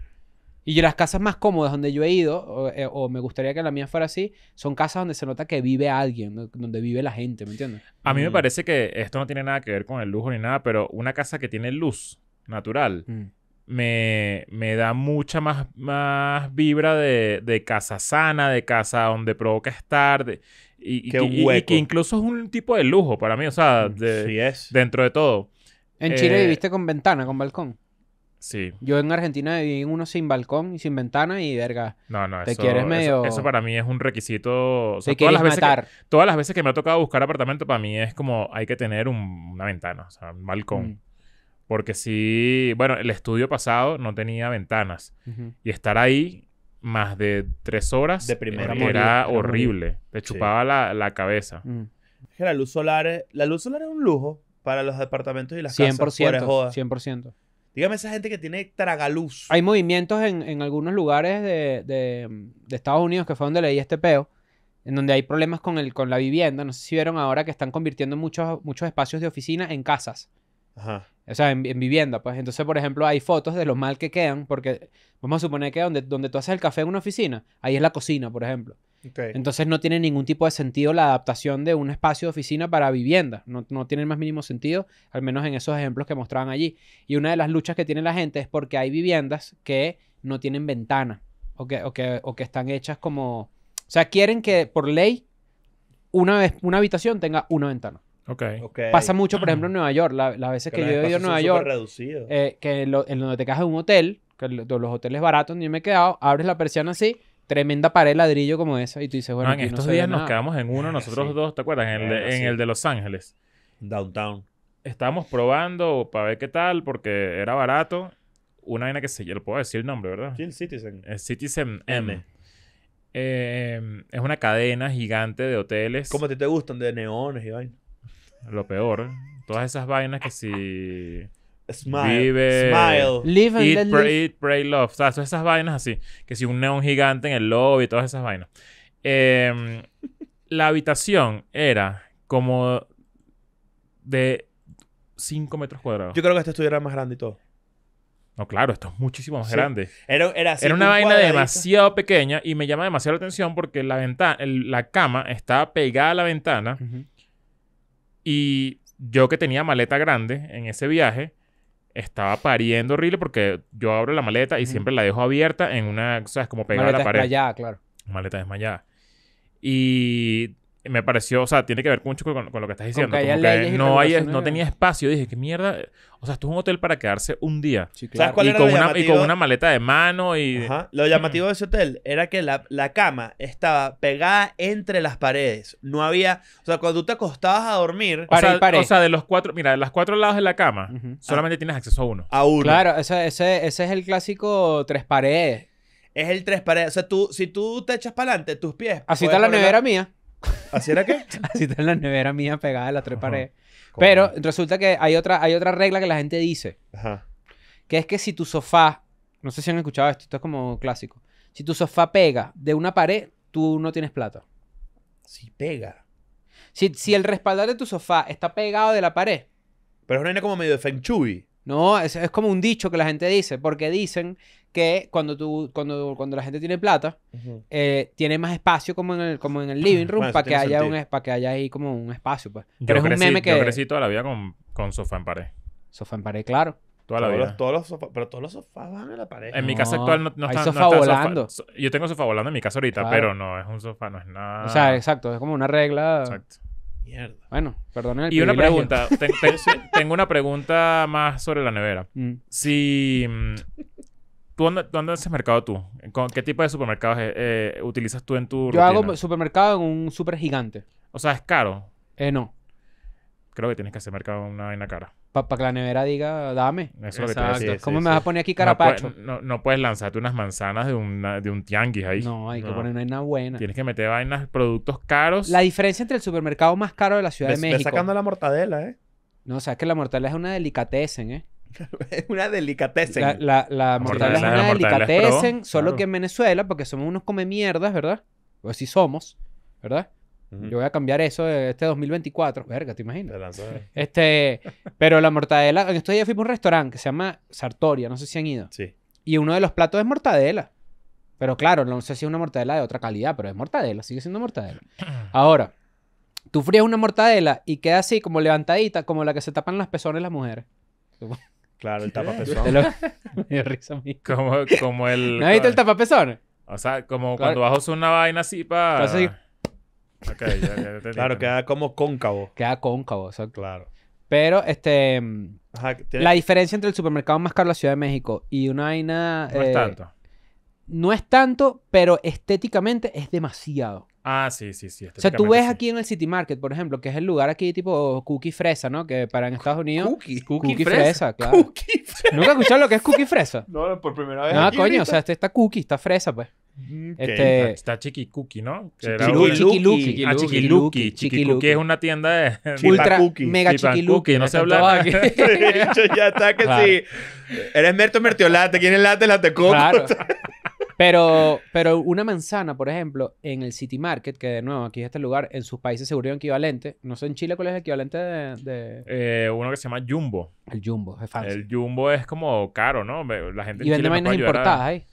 Y las casas más cómodas donde yo he ido, o, eh, me gustaría que la mía fuera así, son casas donde se nota que vive alguien, donde vive la gente, ¿me entiendes? A mí me mm. parece que esto no tiene nada que ver con el lujo ni nada, pero una casa que tiene luz natural mm. me, da mucha más, más vibra de, de, casa sana, de casa donde provoca estar. De, y, que incluso es un tipo de lujo para mí, o sea, mm, dentro de todo. En Chile eh, viviste con ventana, con balcón. Sí. Yo en Argentina viví en uno sin balcón y sin ventana y verga. No, no, eso, eso, para mí es un requisito. todas las veces Que, todas las veces que me ha tocado buscar apartamento, para mí es como hay que tener una ventana, o sea, un balcón. Mm. Porque si, bueno, el estudio pasado no tenía ventanas. Y estar ahí más de tres horas de primera, eh, era, horrible. Te chupaba la, cabeza. Mm. la luz solar, la luz solar es un lujo para los departamentos y las 100%, casas. 100%. Dígame esa gente que tiene tragaluz. Hay movimientos en, algunos lugares de, Estados Unidos, que fue donde leí este peo, en donde hay problemas con, el, con la vivienda. No sé si vieron ahora que están convirtiendo muchos, muchos espacios de oficina en casas. O sea, en, vivienda, pues. Entonces, por ejemplo, hay fotos de lo mal que quedan, porque vamos a suponer que donde, donde tú haces el café en una oficina, ahí es la cocina, por ejemplo. Entonces no tiene ningún tipo de sentido la adaptación de un espacio de oficina para vivienda. No, tiene el más mínimo sentido, al menos en esos ejemplos que mostraban allí. Y una de las luchas que tiene la gente es porque hay viviendas que no tienen ventana o que, están hechas como... O sea, quieren que por ley una, una habitación tenga una ventana. Okay. Pasa mucho, por ejemplo, en Nueva York. las veces que, yo he ido a Nueva York, eh, que en donde te quedas en un hotel, que los, hoteles baratos donde yo me he quedado, abres la persiana así, tremenda pared ladrillo como esa, y tú dices, bueno, estos días nos quedamos en uno, nosotros dos, ¿te acuerdas? En, el de, Los Ángeles. Downtown. Estábamos probando para ver qué tal, porque era barato. Una vaina que se, yo le puedo decir el nombre, ¿verdad? Citizen. Citizen M. Eh, es una cadena gigante de hoteles. Como te, te gustan, de neones y vaina lo peor. Todas esas vainas que si... Smile. Live eat, pray, love. O sea, todas esas vainas así. Que si un neón gigante en el lobby, todas esas vainas. Em, la habitación era como de 5 metros cuadrados. Yo creo que este estudio era más grande y todo. No, claro, esto es muchísimo más grande. Era, era, así, era una vaina demasiado pequeña y me llama demasiado la atención porque la, ventana, la cama estaba pegada a la ventana. Y yo que tenía maleta grande en ese viaje, estaba pariendo horrible porque yo abro la maleta y siempre la dejo abierta en una, ¿sabes? Como pegada a la pared. Maleta desmayada, claro. Maleta desmayada. Y me pareció, o sea, tiene que ver mucho con, con lo que estás diciendo. como que no, hay, no tenía espacio. Dije, ¿qué mierda? O sea, esto es un hotel para quedarse un día. y, con una, y con una maleta de mano y... Lo llamativo de ese hotel era que la, cama estaba pegada entre las paredes. No había... O sea, cuando tú te acostabas a dormir... O sea, o sea de los cuatro... Mira, de los cuatro lados de la cama, ah. solamente tienes acceso a uno. A uno. Claro, ese, ese, ese es el clásico tres paredes. Es el tres paredes. O sea, tú, si tú te echas para adelante, tus pies... Así está la nevera mía. ¿Así era qué? Así está en la nevera mía pegada a las tres paredes. Pero resulta que hay otra, hay otra regla que la gente dice. Ajá. Que es que si tu sofá, no sé si han escuchado esto, esto es como clásico. Si tu sofá pega de una pared, tú no tienes plata. Si pega. Si, el respaldar de tu sofá está pegado de la pared. Pero es una como medio de Feng No, es, es como un dicho que la gente dice, porque dicen que cuando tú cuando, cuando la gente tiene plata eh, tiene más espacio como en el como en el living room para que haya un para que haya ahí como un espacio pues yo pero es un meme que yo toda la vida con, con sofá en pared sofá en pared claro toda la vida todos los pero todos los sofás van en la pared en mi casa actual no, no está, sofá volando yo tengo sofá volando en mi casa ahorita pero no es un sofá no es nada o sea exacto es como una regla exacto Mierda. Bueno, perdón el Y una pregunta. tengo una pregunta más sobre la nevera. Mm. Si mm, ¿Tú dónde, dónde haces mercado tú? ¿Qué tipo de supermercados eh, eh, utilizas tú en tu Yo hago supermercado en un super gigante. O sea, ¿es caro? Eh, no. Creo que tienes que hacer mercado en una vaina cara. Para que la nevera diga, dame. Eso es lo que te ¿Cómo me vas a poner aquí carapacho? No, puedes lanzarte unas manzanas de, un tianguis ahí. No, hay que poner una vaina buena. Tienes que meter vainas, productos caros. La diferencia entre el supermercado más caro de la Ciudad de, México. Estás sacando la mortadela, ¿eh? No, o sabes que la mortadela es una delicatessen, ¿eh? es una delicatessen. La, la, mortadela es una delicatessen, solo que en Venezuela, porque somos unos come mierdas, ¿verdad? O si somos, ¿verdad? Yo voy a cambiar eso este 2024. Verga, ¿te imaginas? Eh. este, pero la mortadela... En estos días fui a un restaurante que se llama Sartoria. No sé si han ido. Sí. Y uno de los platos es mortadela. Pero claro, no sé si es una mortadela de otra calidad, pero es mortadela. Sigue siendo mortadela. Ahora, tú frías una mortadela y queda así como levantadita, como la que se tapan las pezones las mujeres. Claro, el tapapezón. me Como, el... ¿No has visto el tapapezón? O sea, como cuando bajas una vaina así para... Claro, queda como cóncavo. Queda cóncavo, exacto. Claro. Pero, este... La diferencia entre el supermercado más caro de la Ciudad de México y una vaina... No es eh, tanto. No es tanto, pero estéticamente es demasiado. Ah, sí, sí, sí. O sea, tú ves aquí en el City Market, por ejemplo, que es el lugar aquí tipo cookie fresa, ¿no? Que para en Estados Unidos. Cookie, cookie, cookie fresa? claro. Cookie fresa. ¿Nunca escuchado lo que es cookie fresa? no, por primera vez. No, coño, o sea, este está cookie, está fresa, pues. Mm, este... Ah, está Chiqui Cookie, ¿no? chiqui Chiqui-lucky. Ah, Chiquiluki. Chiquiluki es una tienda de... Ultra cookie. mega Chiquiluki. No se habla aquí. De hecho, ya está que sí. Eres Merto Mertiolate. ¿Quién es late? Late Coco. Claro. Pero, pero una manzana, por ejemplo, en el City Market, que de nuevo aquí es este lugar, en sus países se un equivalente. No sé en Chile cuál es el equivalente de. Eh, uno que se llama Jumbo. El Jumbo, es fácil. El Jumbo es como caro, ¿no? La gente. Y vende vainas importadas ahí.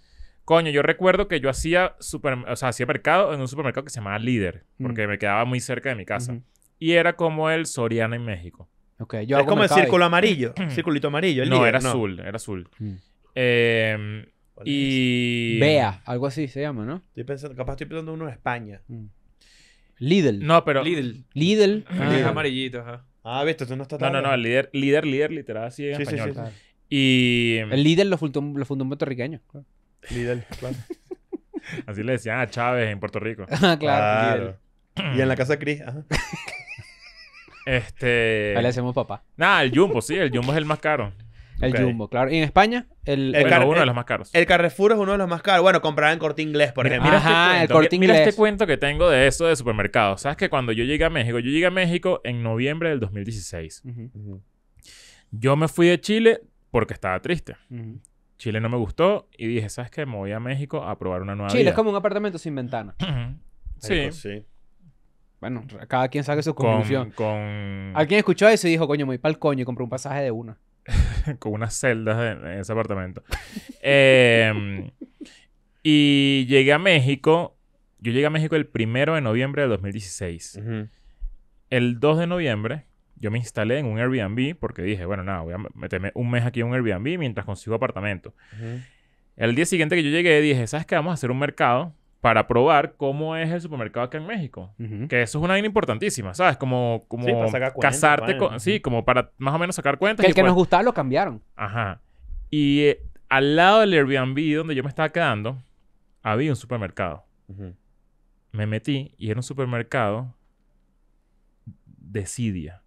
Coño, yo recuerdo que yo hacía, super, o sea, hacía mercado en un supermercado que se llamaba Líder, mm. porque me quedaba muy cerca de mi casa. Y era como el Soriana en México. Okay, yo es como el círculo amarillo? amarillo, circulito amarillo. El no, era azul, era azul. Eh, y. vea algo así se llama, ¿no? Estoy pensando, capaz estoy pensando uno de España. Mm. Lidl. No, pero. Lidl. Lidl. Ah. ah. Es amarillito, ajá. Ah, visto tú no estás tan. No, no, no, líder, líder, líder, literal, así en sí, español. Sí, sí, Y. El líder lo fundó, lo fundó un puertorriqueño. Lidl, claro. así le decían a Chávez en Puerto Rico. ah, claro. Y en la casa de Cris, ajá. este. Ahí le hacemos papá. Nah, el Jumbo, sí, el Jumbo es el más caro. El Jumbo, claro. ¿Y en España? El, el, uno de los más caros. El Carrefour es uno de los más caros. Bueno, comprar en Corte Inglés, por ejemplo. Este mira, Ajá, este, cuento, mira este cuento que tengo de eso de supermercado. ¿Sabes que cuando yo llegué a México? Yo llegué a México en noviembre del 2016. Yo me fui de Chile porque estaba triste. Chile no me gustó y dije, ¿sabes qué? Me voy a México a probar una nueva Chile es como un apartamento sin ventana. sí. Bueno, cada quien sabe su conclusión. Con, Alguien escuchó eso y dijo, coño, me voy para el coño y compré un pasaje de una. con unas celdas en, ese apartamento. Em, y llegué a México. Yo llegué a México el primero de noviembre de 2016. El 2 de noviembre yo me instalé en un Airbnb porque dije, bueno, nada, voy a meterme un mes aquí en un Airbnb mientras consigo apartamento. El día siguiente que yo llegué dije, ¿sabes qué? Vamos a hacer un mercado para probar cómo es el supermercado acá en México. Que eso es una vaina importantísima, ¿sabes? Como, como casarte con... Sí, como para más o menos sacar cuentas. Que el que nos gustaba lo cambiaron. Ajá. Y eh, al lado del Airbnb donde yo me estaba quedando, había un supermercado. Me metí y era un supermercado de Sidia.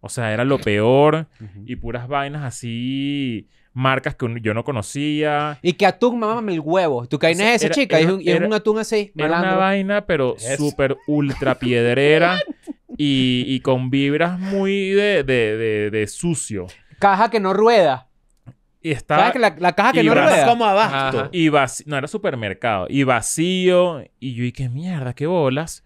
O sea, era lo peor y puras vainas así marcas que yo no conocía. Y que atún, mamá, el huevo. ¿Tú caína es esa chica? y, es un, atún así, malandro. una vaina, pero súper ultra piedrera y, con vibras muy de, sucio. Caja que no rueda. Y estaba la, caja que no rueda. como abasto. Y vacío... no era supermercado. Y vacío. Y yo, y qué mierda, qué bolas.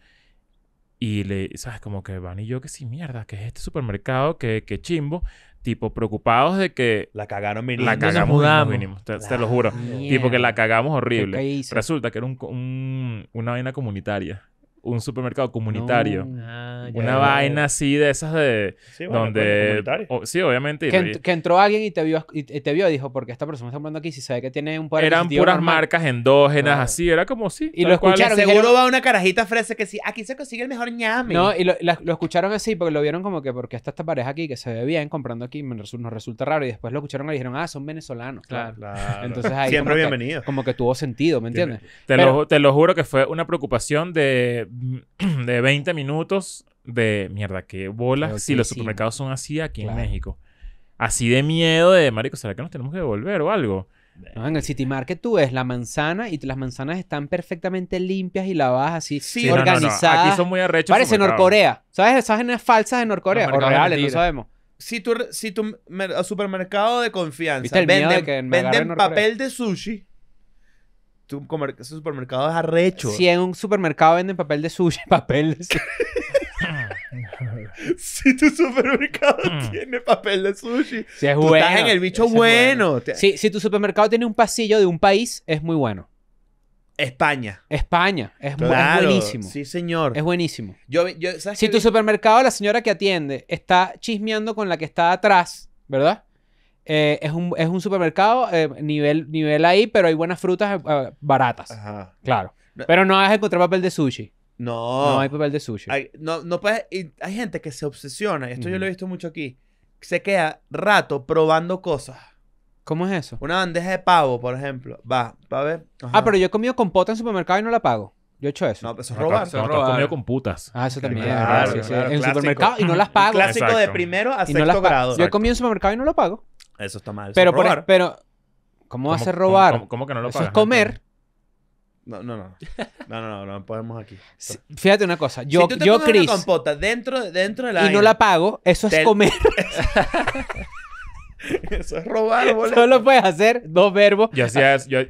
Y le, ¿sabes? Como que van y yo, que sí, mierda, que es este supermercado, que, que chimbo tipo preocupados de que la cagaron mínimo. La cagamos mínimo, te, lo ah, juro. Tipo que la cagamos horrible. Resulta que era un, una vaina comunitaria un supermercado comunitario. Ah, una vaina así de esas de... Sí, donde, pues, sí obviamente. Que, entró alguien y te vio y, te vio y dijo, porque esta persona está comprando aquí, si sabe que tiene un par de... Eran puras marcas endógenas, así, era como sí. Y lo escucharon. seguro va una carajita fresa que sí, aquí se consigue el mejor ñame. No, y lo, escucharon así, porque lo vieron como que, porque está esta pareja aquí que se ve bien comprando aquí, nos resulta raro. Y después lo escucharon y dijeron, ah, son venezolanos. Claro. Entonces ahí... Siempre bienvenidos. como que tuvo sentido, ¿me entiendes? Te, lo, te lo juro que fue una preocupación de Mm, de 20 minutos de mierda, qué bola. si los supermercados son así aquí en México. Así de miedo de, marico, ¿será que nos tenemos que devolver o algo? en el City Market tú ves la manzana y las manzanas están perfectamente limpias y lavadas así, organizadas. Aquí son muy arrechos. Parece Norcorea. ¿Sabes esas genes falsas de Norcorea? O reales, no sabemos. Si tu, si supermercado de confianza venden, venden papel de sushi, supermercados supermercado es arrecho. Si en un supermercado venden papel de sushi, papel de sushi. si tu supermercado mm. tiene papel de sushi, si estás en el bicho bueno. Si, tu supermercado tiene un pasillo de un país, es muy bueno. España. España. Es, buenísimo. Sí, señor. Es buenísimo. Yo, si tu supermercado, la señora que atiende, está chismeando con la que está atrás, ¿verdad? Eh, es, un, es, un, supermercado, eh, nivel, nivel ahí, pero hay buenas frutas eh, baratas. Ajá. Claro. Pero no vas a encontrar papel de sushi. No. No hay papel de sushi. Hay, no, no puedes, hay gente que se obsesiona, y esto yo lo he visto mucho aquí, se queda rato probando cosas. ¿Cómo es eso? Una bandeja de pavo, por ejemplo. Va, va a ver. Ah, pero yo he comido compota en supermercado y no la pago. Yo he hecho eso. No, eso es robar. Eso robar. comido con putas. Ah, eso también. en supermercado y no las pago. clásico de primero a sexto grado. Yo he comido en supermercado y no lo pago. Eso está mal. pero, pero, ¿cómo, vas hace robar? ¿Cómo, que no lo pagas? eso es comer. No, no, no. No, no, no, no podemos aquí. fíjate una cosa. Yo, si yo compota dentro, dentro de Y no la pago, eso es comer. eso es robar, boludo. Solo puedes hacer dos verbos. Yo,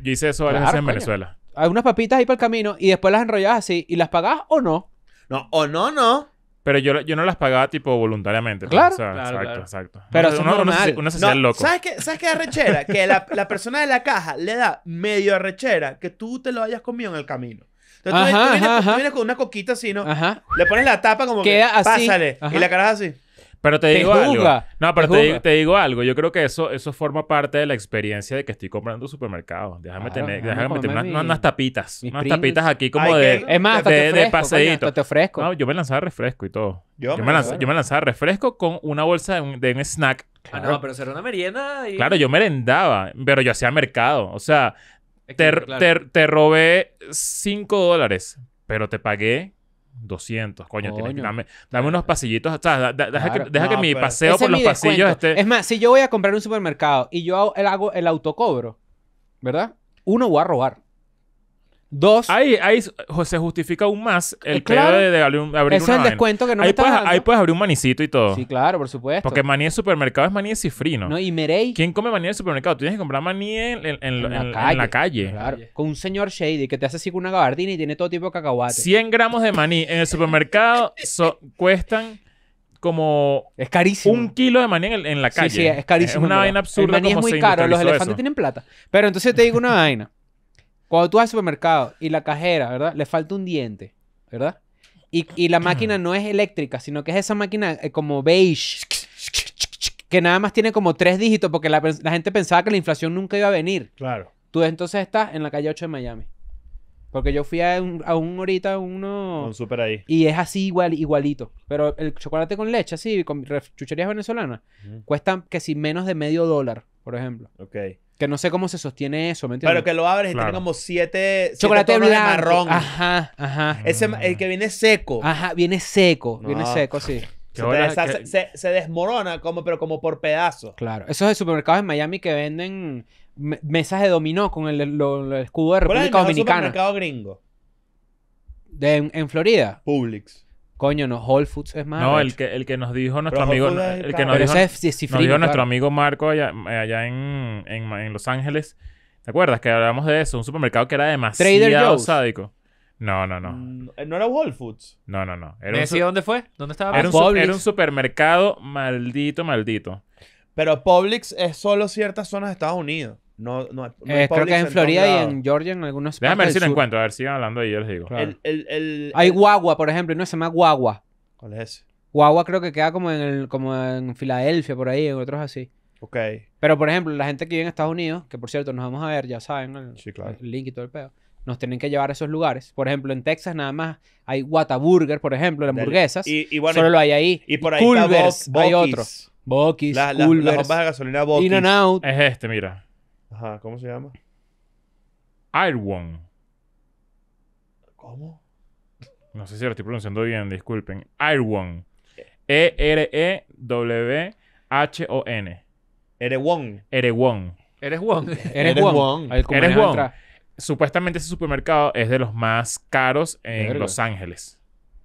hice eso en Venezuela. Hay unas papitas ahí para el camino y después las enrollabas así y las pagabas o no. No, o no, no. Pero yo, yo no las pagaba tipo voluntariamente. Pues, claro. O sea, exacto, exacto. Pero uno, uno, uno, se, loco. ¿Sabes qué, ¿Sabes qué arrechera? que la, la, persona de la caja le da medio arrechera que tú te lo hayas comido en el camino. Entonces ajá, tú, vienes, ajá, tú, vienes, con una coquita así, ¿no? Ajá. Le pones la tapa como Queda que así. pásale. Y la cara así. Pero te, digo algo. No, pero te, digo, algo. Yo creo que eso, eso forma parte de la experiencia de que estoy comprando supermercado. Déjame tener, déjame meter unas, tapitas. Unas tapitas aquí como de, es más, te ofrezco. No, yo me lanzaba refresco y todo. Yo, me, lanzaba, refresco con una bolsa de un, snack. Ah, no, pero será una merienda. Claro, yo merendaba, pero yo hacía mercado. O sea, te, te robé 5 dólares, pero te pagué 200, coño, tienes Que, dame, unos pasillitos, o sea, deja, que, mi paseo por los pasillos esté... Es más, si yo voy a comprar un supermercado y yo hago el, hago el autocobro, ¿verdad? Uno va a robar. Dos. Ahí, se justifica aún más el eh, claro, de, abrir, abrir ahí puedes, Ahí puedes abrir un manicito y todo. Sí, claro, por supuesto. Porque maní en supermercado es maní de cifrino. No, y merey. ¿Quién come maní en supermercado? tienes que comprar maní en, la, calle. Con un señor shady que te hace así con una gabardina y tiene todo tipo de cacahuate. 100 gramos de maní en el supermercado cuestan como... Es carísimo. Un kilo de maní en, la calle. Sí, sí, es carísimo. Es una vaina absurda. El maní es muy caro. Los elefantes tienen plata. Pero entonces te digo una vaina. Cuando tú vas al supermercado y la cajera, ¿verdad? Le falta un diente, ¿verdad? Y, la máquina no es eléctrica, sino que es esa máquina eh, como beige, que nada más tiene como tres dígitos, porque la, gente pensaba que la inflación nunca iba a venir. Claro. Tú entonces estás en la calle 8 de Miami. Porque yo fui a un, a uno... Un súper ahí. Y es así igual, igualito. Pero el chocolate con leche, así, con chucherías venezolanas, cuestan que si menos de medio dólar, por ejemplo. Ok. Que no sé cómo se sostiene eso, ¿me entiendes? Pero que lo abres y tiene como siete. Chocolate De marrón. Ajá, ajá. Mm. Ese, el que viene seco. Ajá, viene seco. Viene seco, sí. Se, se, desmorona, como, pero como por pedazos. Claro. Esos es supermercados en Miami que venden mesas de dominó con el, escudo de República ¿Cuál es el supermercado gringo? De, en Florida. Publix. Coño, no, Whole Foods es más. No, el que, el que nos dijo nuestro amigo. El, que nos dijo, nuestro amigo Marco allá, allá en, en, Los Ángeles. ¿Te acuerdas que hablamos de eso? Un supermercado que era demasiado sádico. No, no, no. Mm, ¿No era Whole Foods? No, no, no. dónde fue? ¿Dónde estaba? Era era un supermercado maldito, maldito. Pero Publix es solo ciertas zonas de Estados Unidos. No, no, no eh, creo que es en Florida y en Georgia, en algunos Déjame ver si lo encuentro, a ver, sigan hablando ahí yo les digo. Hay guagua, por ejemplo, y no se llama guagua. ¿Cuál es Guagua creo que queda como en, el, como en Filadelfia, por ahí, en otros así. Ok. Pero, por ejemplo, la gente que vive en Estados Unidos, que por cierto nos vamos a ver, ya saben, el, link y todo el pedo nos tienen que llevar a esos lugares. Por ejemplo, en Texas nada más hay Whataburger, por ejemplo, de hamburguesas. Y, bueno, solo lo hay ahí. Y por ahí hay otro. Bokis, las la, bombas de gasolina Bokis. Es este, mira. Ajá, ¿cómo se llama? Irwon. ¿Cómo? No sé si lo estoy pronunciando bien, disculpen. Irwon. Eh. E-R-E-W-H-O-N. Erewon. Erewon. Erewon. Eres Erewon. Supuestamente ese supermercado es de los más caros en Los Ángeles.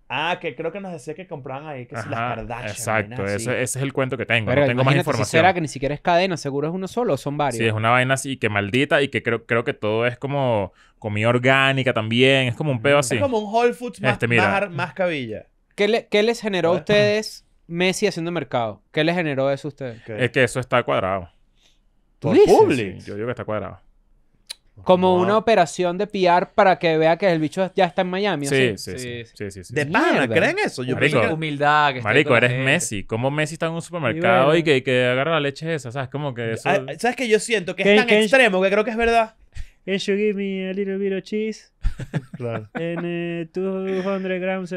Ah, que creo que nos decía que compraban ahí, que las Kardashian. Exacto, ese, es el cuento que tengo. no tengo más información. será que ni siquiera es cadena, seguro es uno solo, o son varios. Sí, es una vaina así que maldita y que creo, creo que todo es como comida orgánica también, es como un pedo mm. así. Es como un Whole Foods más, este, más, cabilla. ¿Qué, les generó a ustedes Messi haciendo mercado? ¿Qué les generó eso a ustedes? Es que eso está cuadrado. ¿Tú dices? Yo digo que está cuadrado. Como una operación de PR para que vea que el bicho ya está en Miami. ¿o Sí, sí, sí. sí, De pana, ¿creen eso? Yo Marico, que- Humildad. Que Marico, eres Messi. ¿Cómo Messi está en un supermercado y, que, agarra la leche esa? ¿Sabes? Como que eso... Ah, ¿Sabes que Yo siento que es tan extremo que creo que es verdad. Can you give me a little bit of cheese Claro. En eh, 200 grams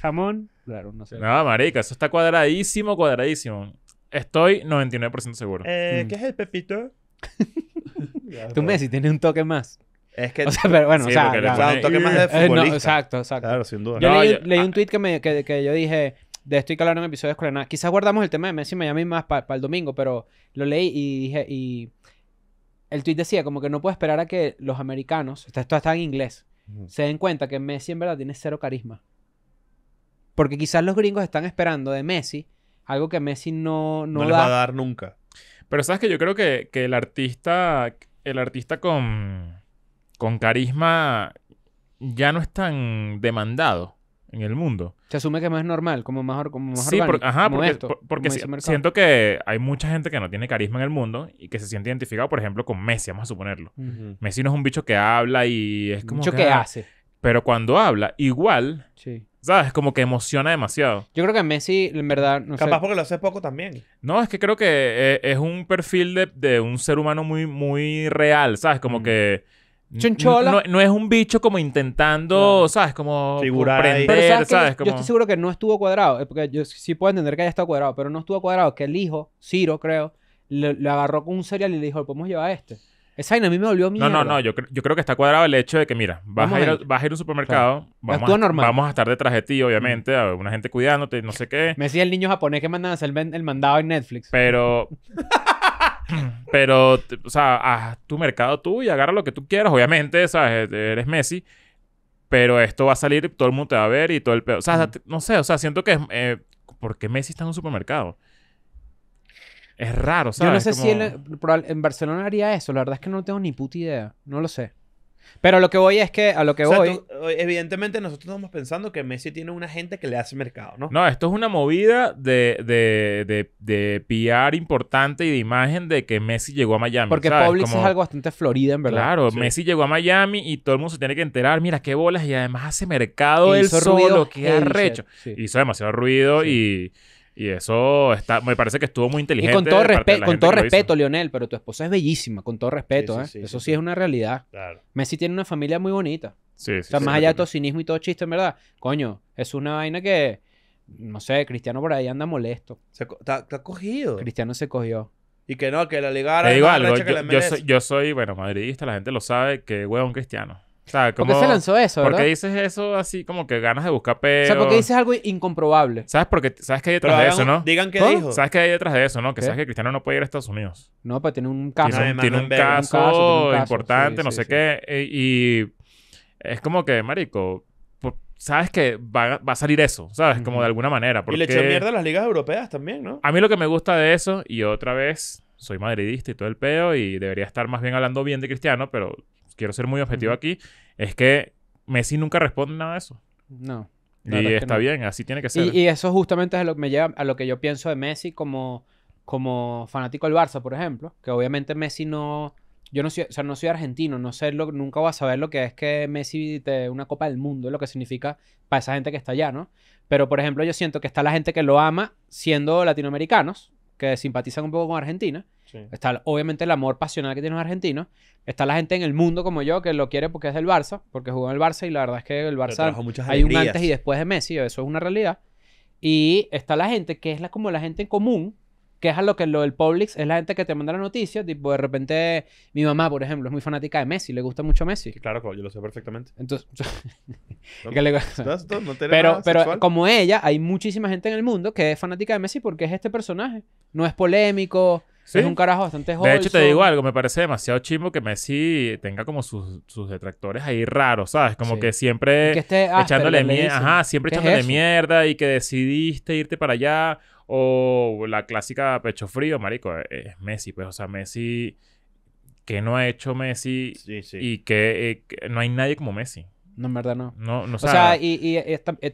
jamón? Claro, no sé. No, marica, eso está cuadradísimo, cuadradísimo. Estoy 99% seguro. Eh, mm. ¿Qué es el pepito? Tú Messi tiene un toque más. Es que. O sea, pero bueno, o sea. un toque más de eh, futbolista. exacto, exacto. Claro, sin duda. Yo leí, un ah. tweet que, me, que, yo dije de esto y que hablaron en episodios con Quizás guardamos el tema de Messi me llamé más para el domingo, pero lo leí y dije. Y el tweet decía como que no puedo esperar a que los americanos, esto está en inglés, se den cuenta que Messi en verdad tiene cero carisma. Porque quizás los gringos están esperando de Messi algo que Messi no, no, va a dar nunca. Pero sabes que yo creo que, el artista, el artista con, con carisma ya no es tan demandado en el mundo. Se asume que es normal, como más, como más sí, porque, siento que hay mucha gente que no tiene carisma en el mundo y que se siente identificado, por ejemplo, con Messi, vamos a suponerlo. Messi no es un bicho que habla y es como... Bicho que, que ah, hace. Pero cuando habla, igual sí. ¿Sabes? Como que emociona demasiado. Yo creo que Messi, en verdad. No Capaz porque lo hace poco también. No, es que creo que eh, es un perfil de, de un ser humano muy, muy real, ¿sabes? Como mm. que. Chonchola. No, es un bicho como intentando, ¿sabes? Como Figurar ¿sabes? Yo, estoy seguro que no estuvo cuadrado. Eh, porque yo sí puedo entender que haya estado cuadrado, pero no estuvo cuadrado. Que el hijo, Ciro, creo, le, agarró con un cereal y le dijo, podemos llevar este. Esa a mí me volvió miedo. No, no, no. Yo, yo, creo que está cuadrado el hecho de que, mira, vas, a ir a, un supermercado. Vamos, a, normal. vamos a estar detrás de ti, obviamente. una gente cuidándote, no sé qué. Me decía el niño japonés que mandan a hacer el, mandado en Netflix. Pero. pero, o sea, haz tu mercado tú y agarra lo que tú quieras. Obviamente, ¿sabes? E-, eres Messi pero esto va a salir, todo el mundo te va a ver y todo el O sea, no sé, o sea, siento que eh, ¿Por qué Messi está en un supermercado? es raro, ¿sabes? Yo no sé si en Barcelona haría eso. La verdad es que no tengo ni puta idea. No lo sé. Pero lo que voy es que a lo que voy. evidentemente, nosotros estamos pensando que Messi tiene una gente que le hace mercado, ¿no? No, esto es una movida de, de, PR importante y de imagen de que Messi llegó a Miami. Porque ¿sabes? es algo bastante Florida, en verdad. Claro, Messi llegó a Miami y todo el mundo se tiene que enterar. Mira qué bolas y además hace mercado él solo. Qué arrecho. Hizo demasiado ruido y y eso está, me parece que estuvo muy inteligente. Y con todo, respeto, con todo respeto, Lionel, pero tu esposa es bellísima, con todo respeto. ¿eh? eso sí, es una realidad. Messi tiene una familia muy bonita. Sí, sí, o sea, más allá de todo cinismo y todo chiste, en verdad. Coño, es una vaina que, no sé, Cristiano por ahí anda molesto. Se, ha cogido. Cristiano se cogió. Y que no, que la ligara. yo, soy, yo soy, bueno, madridista, la gente lo sabe, que huevón cristiano. ¿Por qué se lanzó eso? ¿verdad? Porque dices eso así como que ganas de buscar pedos? O sea, porque dices algo incomprobable. ¿Sabes, porque, ¿sabes qué hay detrás de eso, no? Digan que dijo. ¿Sabes qué hay detrás de eso, no? Que sabes que Cristiano no puede ir a Estados Unidos. No, pero tiene un caso. Tiene, un, caso importante, no sé qué. Eh, y es como que, marico, sabes que va, a salir eso, ¿sabes? Como de alguna manera. Y le echó mierda a las ligas europeas también, ¿no? A mí lo que me gusta de eso, y otra vez, soy madridista y todo el peo, y debería estar más bien hablando bien de Cristiano, pero quiero ser muy objetivo aquí, es que Messi nunca responde nada de eso. No. Y está bien, así tiene que ser. Y, eso justamente es lo que me lleva a lo que yo pienso de Messi como, como fanático del Barça, por ejemplo, que obviamente Messi no yo no soy, o sea, no soy argentino, no sé lo, nunca voy a saber lo que es que Messi te una Copa del Mundo, lo que significa para esa gente que está allá, ¿no? Pero, por ejemplo, yo siento que está la gente que lo ama siendo latinoamericanos, que simpatizan un poco con Argentina. Está obviamente el amor pasional que tienen los argentinos. Está la gente en el mundo como yo que lo quiere porque es del Barça, porque jugó en el Barça y la verdad es que el Barça hay un antes y después de Messi, eso es una realidad. Y está la gente que es la, como la gente en común, que es a lo que lo del Publix es la gente que te manda la noticia, tipo de repente mi mamá, por ejemplo, es muy fanática de Messi, le gusta mucho Messi. claro, yo lo sé perfectamente. Entonces, ¿Qué le pero pero como ella, hay muchísima gente en el mundo que es fanática de Messi porque es este personaje, no es polémico. Es un carajo bastante joven. De hecho, te digo algo, me parece demasiado chimo que Messi tenga como sus, sus detractores ahí raros, ¿sabes? Como que siempre echándole mierda. siempre echándole mierda y que decidiste irte para allá. O la clásica pecho frío, marico, es eh, eh, Messi, pues, o sea, Messi, que no ha hecho Messi y que eh, no hay nadie como Messi. No, en verdad no. O sea, y,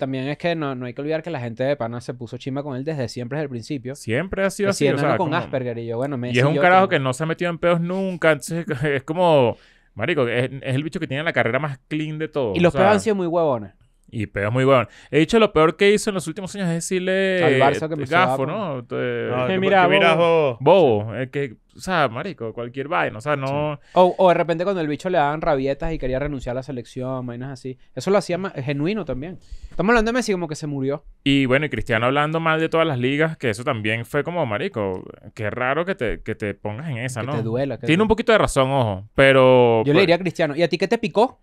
también es que no, no, hay que olvidar que la gente de Pana se puso chima con él desde siempre, desde el principio. Siempre ha sido pues así. O sea, con Asperger y yo, bueno, Messi. Y es un carajo que no se ha metido en pedos nunca. Entonces, es como. Marico, es, el bicho que tiene la carrera más clean de todo Y los peos han sido muy huevones. Y es muy bueno He dicho lo peor que hizo en los últimos años es decirle. Al Barça que me Gafo, ¿no? Eh, no eh, mira, a bobo. Es eh, que, o sea, marico, cualquier vaina. O sea, no. O, de repente cuando el bicho le daban rabietas y quería renunciar a la selección, vainas así. Eso lo hacía genuino también. Estamos hablando de Messi como que se murió. Y bueno, y Cristiano hablando mal de todas las ligas, que eso también fue como, marico, qué raro que te, pongas en esa, ¿no? Te duela. Tiene un poquito de razón, ojo. Pero. Yo le diría a pues Cristiano. ¿Y a ti qué te picó?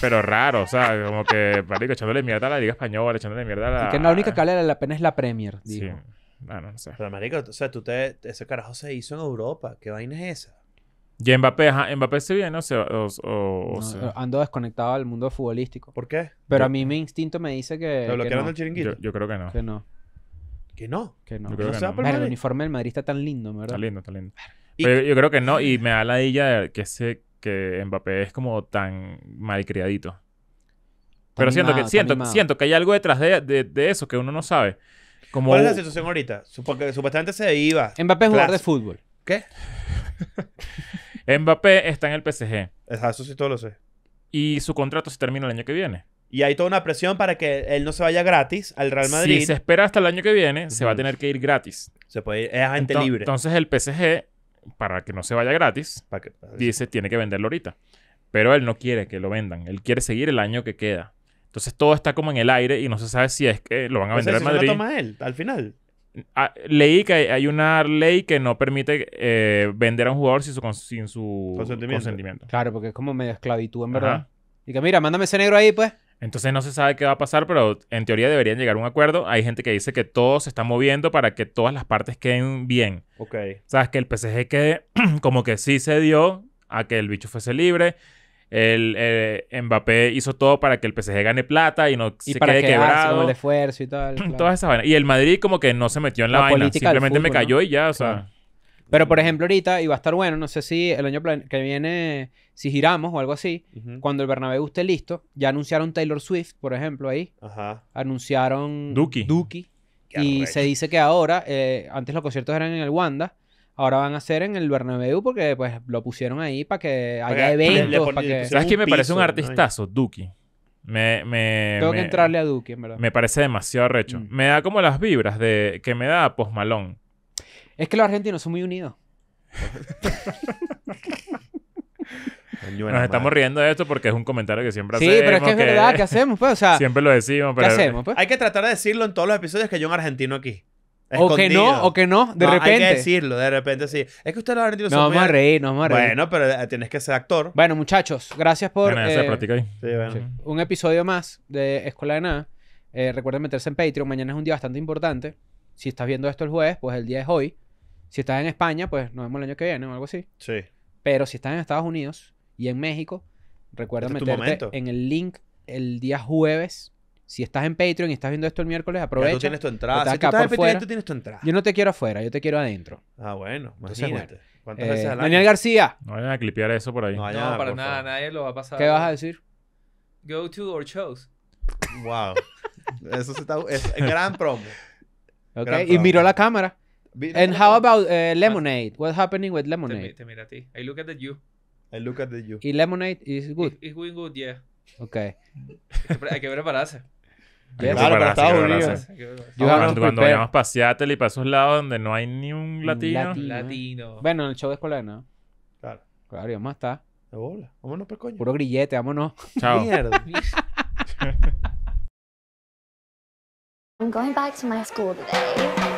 pero raro, o sea, como que, marico, echándole mierda a la Liga Española, echándole mierda a la... que la única que vale la pena es la Premier, digo. Sí. Bueno, no sé. Pero, marico, o sea, tú te... Ese carajo se hizo en Europa. ¿Qué vaina es esa? ¿Y Mbappé, Mbappé se viene o, o, no, sea. Eh, ando desconectado del mundo futbolístico. ¿Por qué? Pero a mí mi instinto me dice que. ¿Te bloquearon el chiringuito? Yo, creo que no. Que no. ¿Que no? Que no. Que pues, el uniforme del Madrid está tan lindo, ¿verdad? Está lindo, está lindo. Pero yo creo que no, ah. y me da la idea de que se que Mbappé es como tan malcriadito. Pero siento que siento, siento que hay algo detrás de, eso que uno no sabe. ¿Cuál es la situación ahorita? Porque supuestamente se iba. Mbappé es jugador de fútbol. ¿Qué? Mbappé está en el PSG. Eso sí todo lo sé. Y su contrato se termina el año que viene. Y hay toda una presión para que él no se vaya gratis al Real Madrid. Si se espera hasta el año que viene, se va a tener que ir gratis. Se puede es agente libre. Entonces el PSG para que no se vaya gratis, dice tiene que venderlo ahorita. Pero él no quiere que lo vendan, él quiere seguir el año que queda. Entonces todo está como en el aire y no se sabe si es que lo van a vender al Lo toma él al final? Ah, leí que hay una ley que no permite eh, vender a un jugador sin su, consentimiento. Claro, porque es como media esclavitud en verdad. Y que mira, mándame ese negro ahí, pues. Entonces no se sabe qué va a pasar, pero en teoría deberían llegar a un acuerdo. Hay gente que dice que todo se está moviendo para que todas las partes queden bien. Ok. O Sabes que el PSG quede como que sí se dio a que el bicho fuese libre. El, eh, Mbappé hizo todo para que el PSG gane plata y no se quede quebrado. El esfuerzo y tal. Todas esas vainas. Y el Madrid como que no se metió en la, vaina. Simplemente me cayó y ya, o sea. Pero por ejemplo, ahorita, y va a estar bueno, no sé si el año que viene, si giramos o algo así, cuando el Bernabéu esté listo, ya anunciaron Taylor Swift, por ejemplo, ahí. Ajá. Anunciaron Duki. Duki. y se dice que ahora, eh, antes los conciertos eran en el Wanda, ahora van a ser en el Bernabéu porque pues lo pusieron ahí para que haya eventos. para que... ¿Sabes qué me parece un artistazo? Duki. Me, Tengo que entrarle a Duki, en verdad. Me parece demasiado recho. Mm. Me da como las vibras de que me da Post es que los argentinos son muy unidos. Nos estamos riendo de esto porque es un comentario que siempre hacemos. Sí, pero es que es verdad, ¿qué hacemos? Pues? siempre lo decimos, pero... ¿Qué hacemos? Pues? Hay que tratar de decirlo en todos los episodios que yo un argentino aquí. O que no, o que no, de repente. Hay que decirlo, de repente sí. Es que ustedes los argentinos muy son. No, vamos a reír, no vamos a reír. Bueno, pero eh, tienes que ser actor. Bueno, muchachos, gracias por. Eh, sí, bueno. Un episodio más de Escuela de Nada. Eh, recuerden meterse en Patreon. Mañana es un día bastante importante. Si estás viendo esto el jueves, pues el día es hoy. Si estás en España, pues nos vemos el año que viene o algo así. Sí. Pero si estás en Estados Unidos y en México, recuerda este meterte en el link el día jueves. Si estás en Patreon y estás viendo esto el miércoles, aprovecha. Ya tú tienes tu entrada. Si tú estás en Patreon, tú tienes tu entrada. Yo no te quiero afuera, yo te quiero adentro. Ah, bueno. ¿Cuántas veces eh, al año? Daniel García. No vayan a clipear eso por ahí. No, para nada. Nadie lo va a pasar. ¿Qué vas a decir? Go to or shows. Wow. eso se está... Es gran promo. Ok. Y miró la cámara. And how about uh, lemonade? What's happening with lemonade? Te, mira a ti. I look at the you. I look at the you. Y lemonade is good. It's going good, yeah. Okay. Hay que prepararse. Claro, prepararse. Cuando, vayamos para Seattle y para esos lados donde no hay ni un mm, latino. Latino. Bueno, en el show de escuela no. Claro. Claro, y vamos a estar. De bola. Vámonos, por coño. Puro grillete, vámonos. Chao. Mierda. I'm going back to my school today.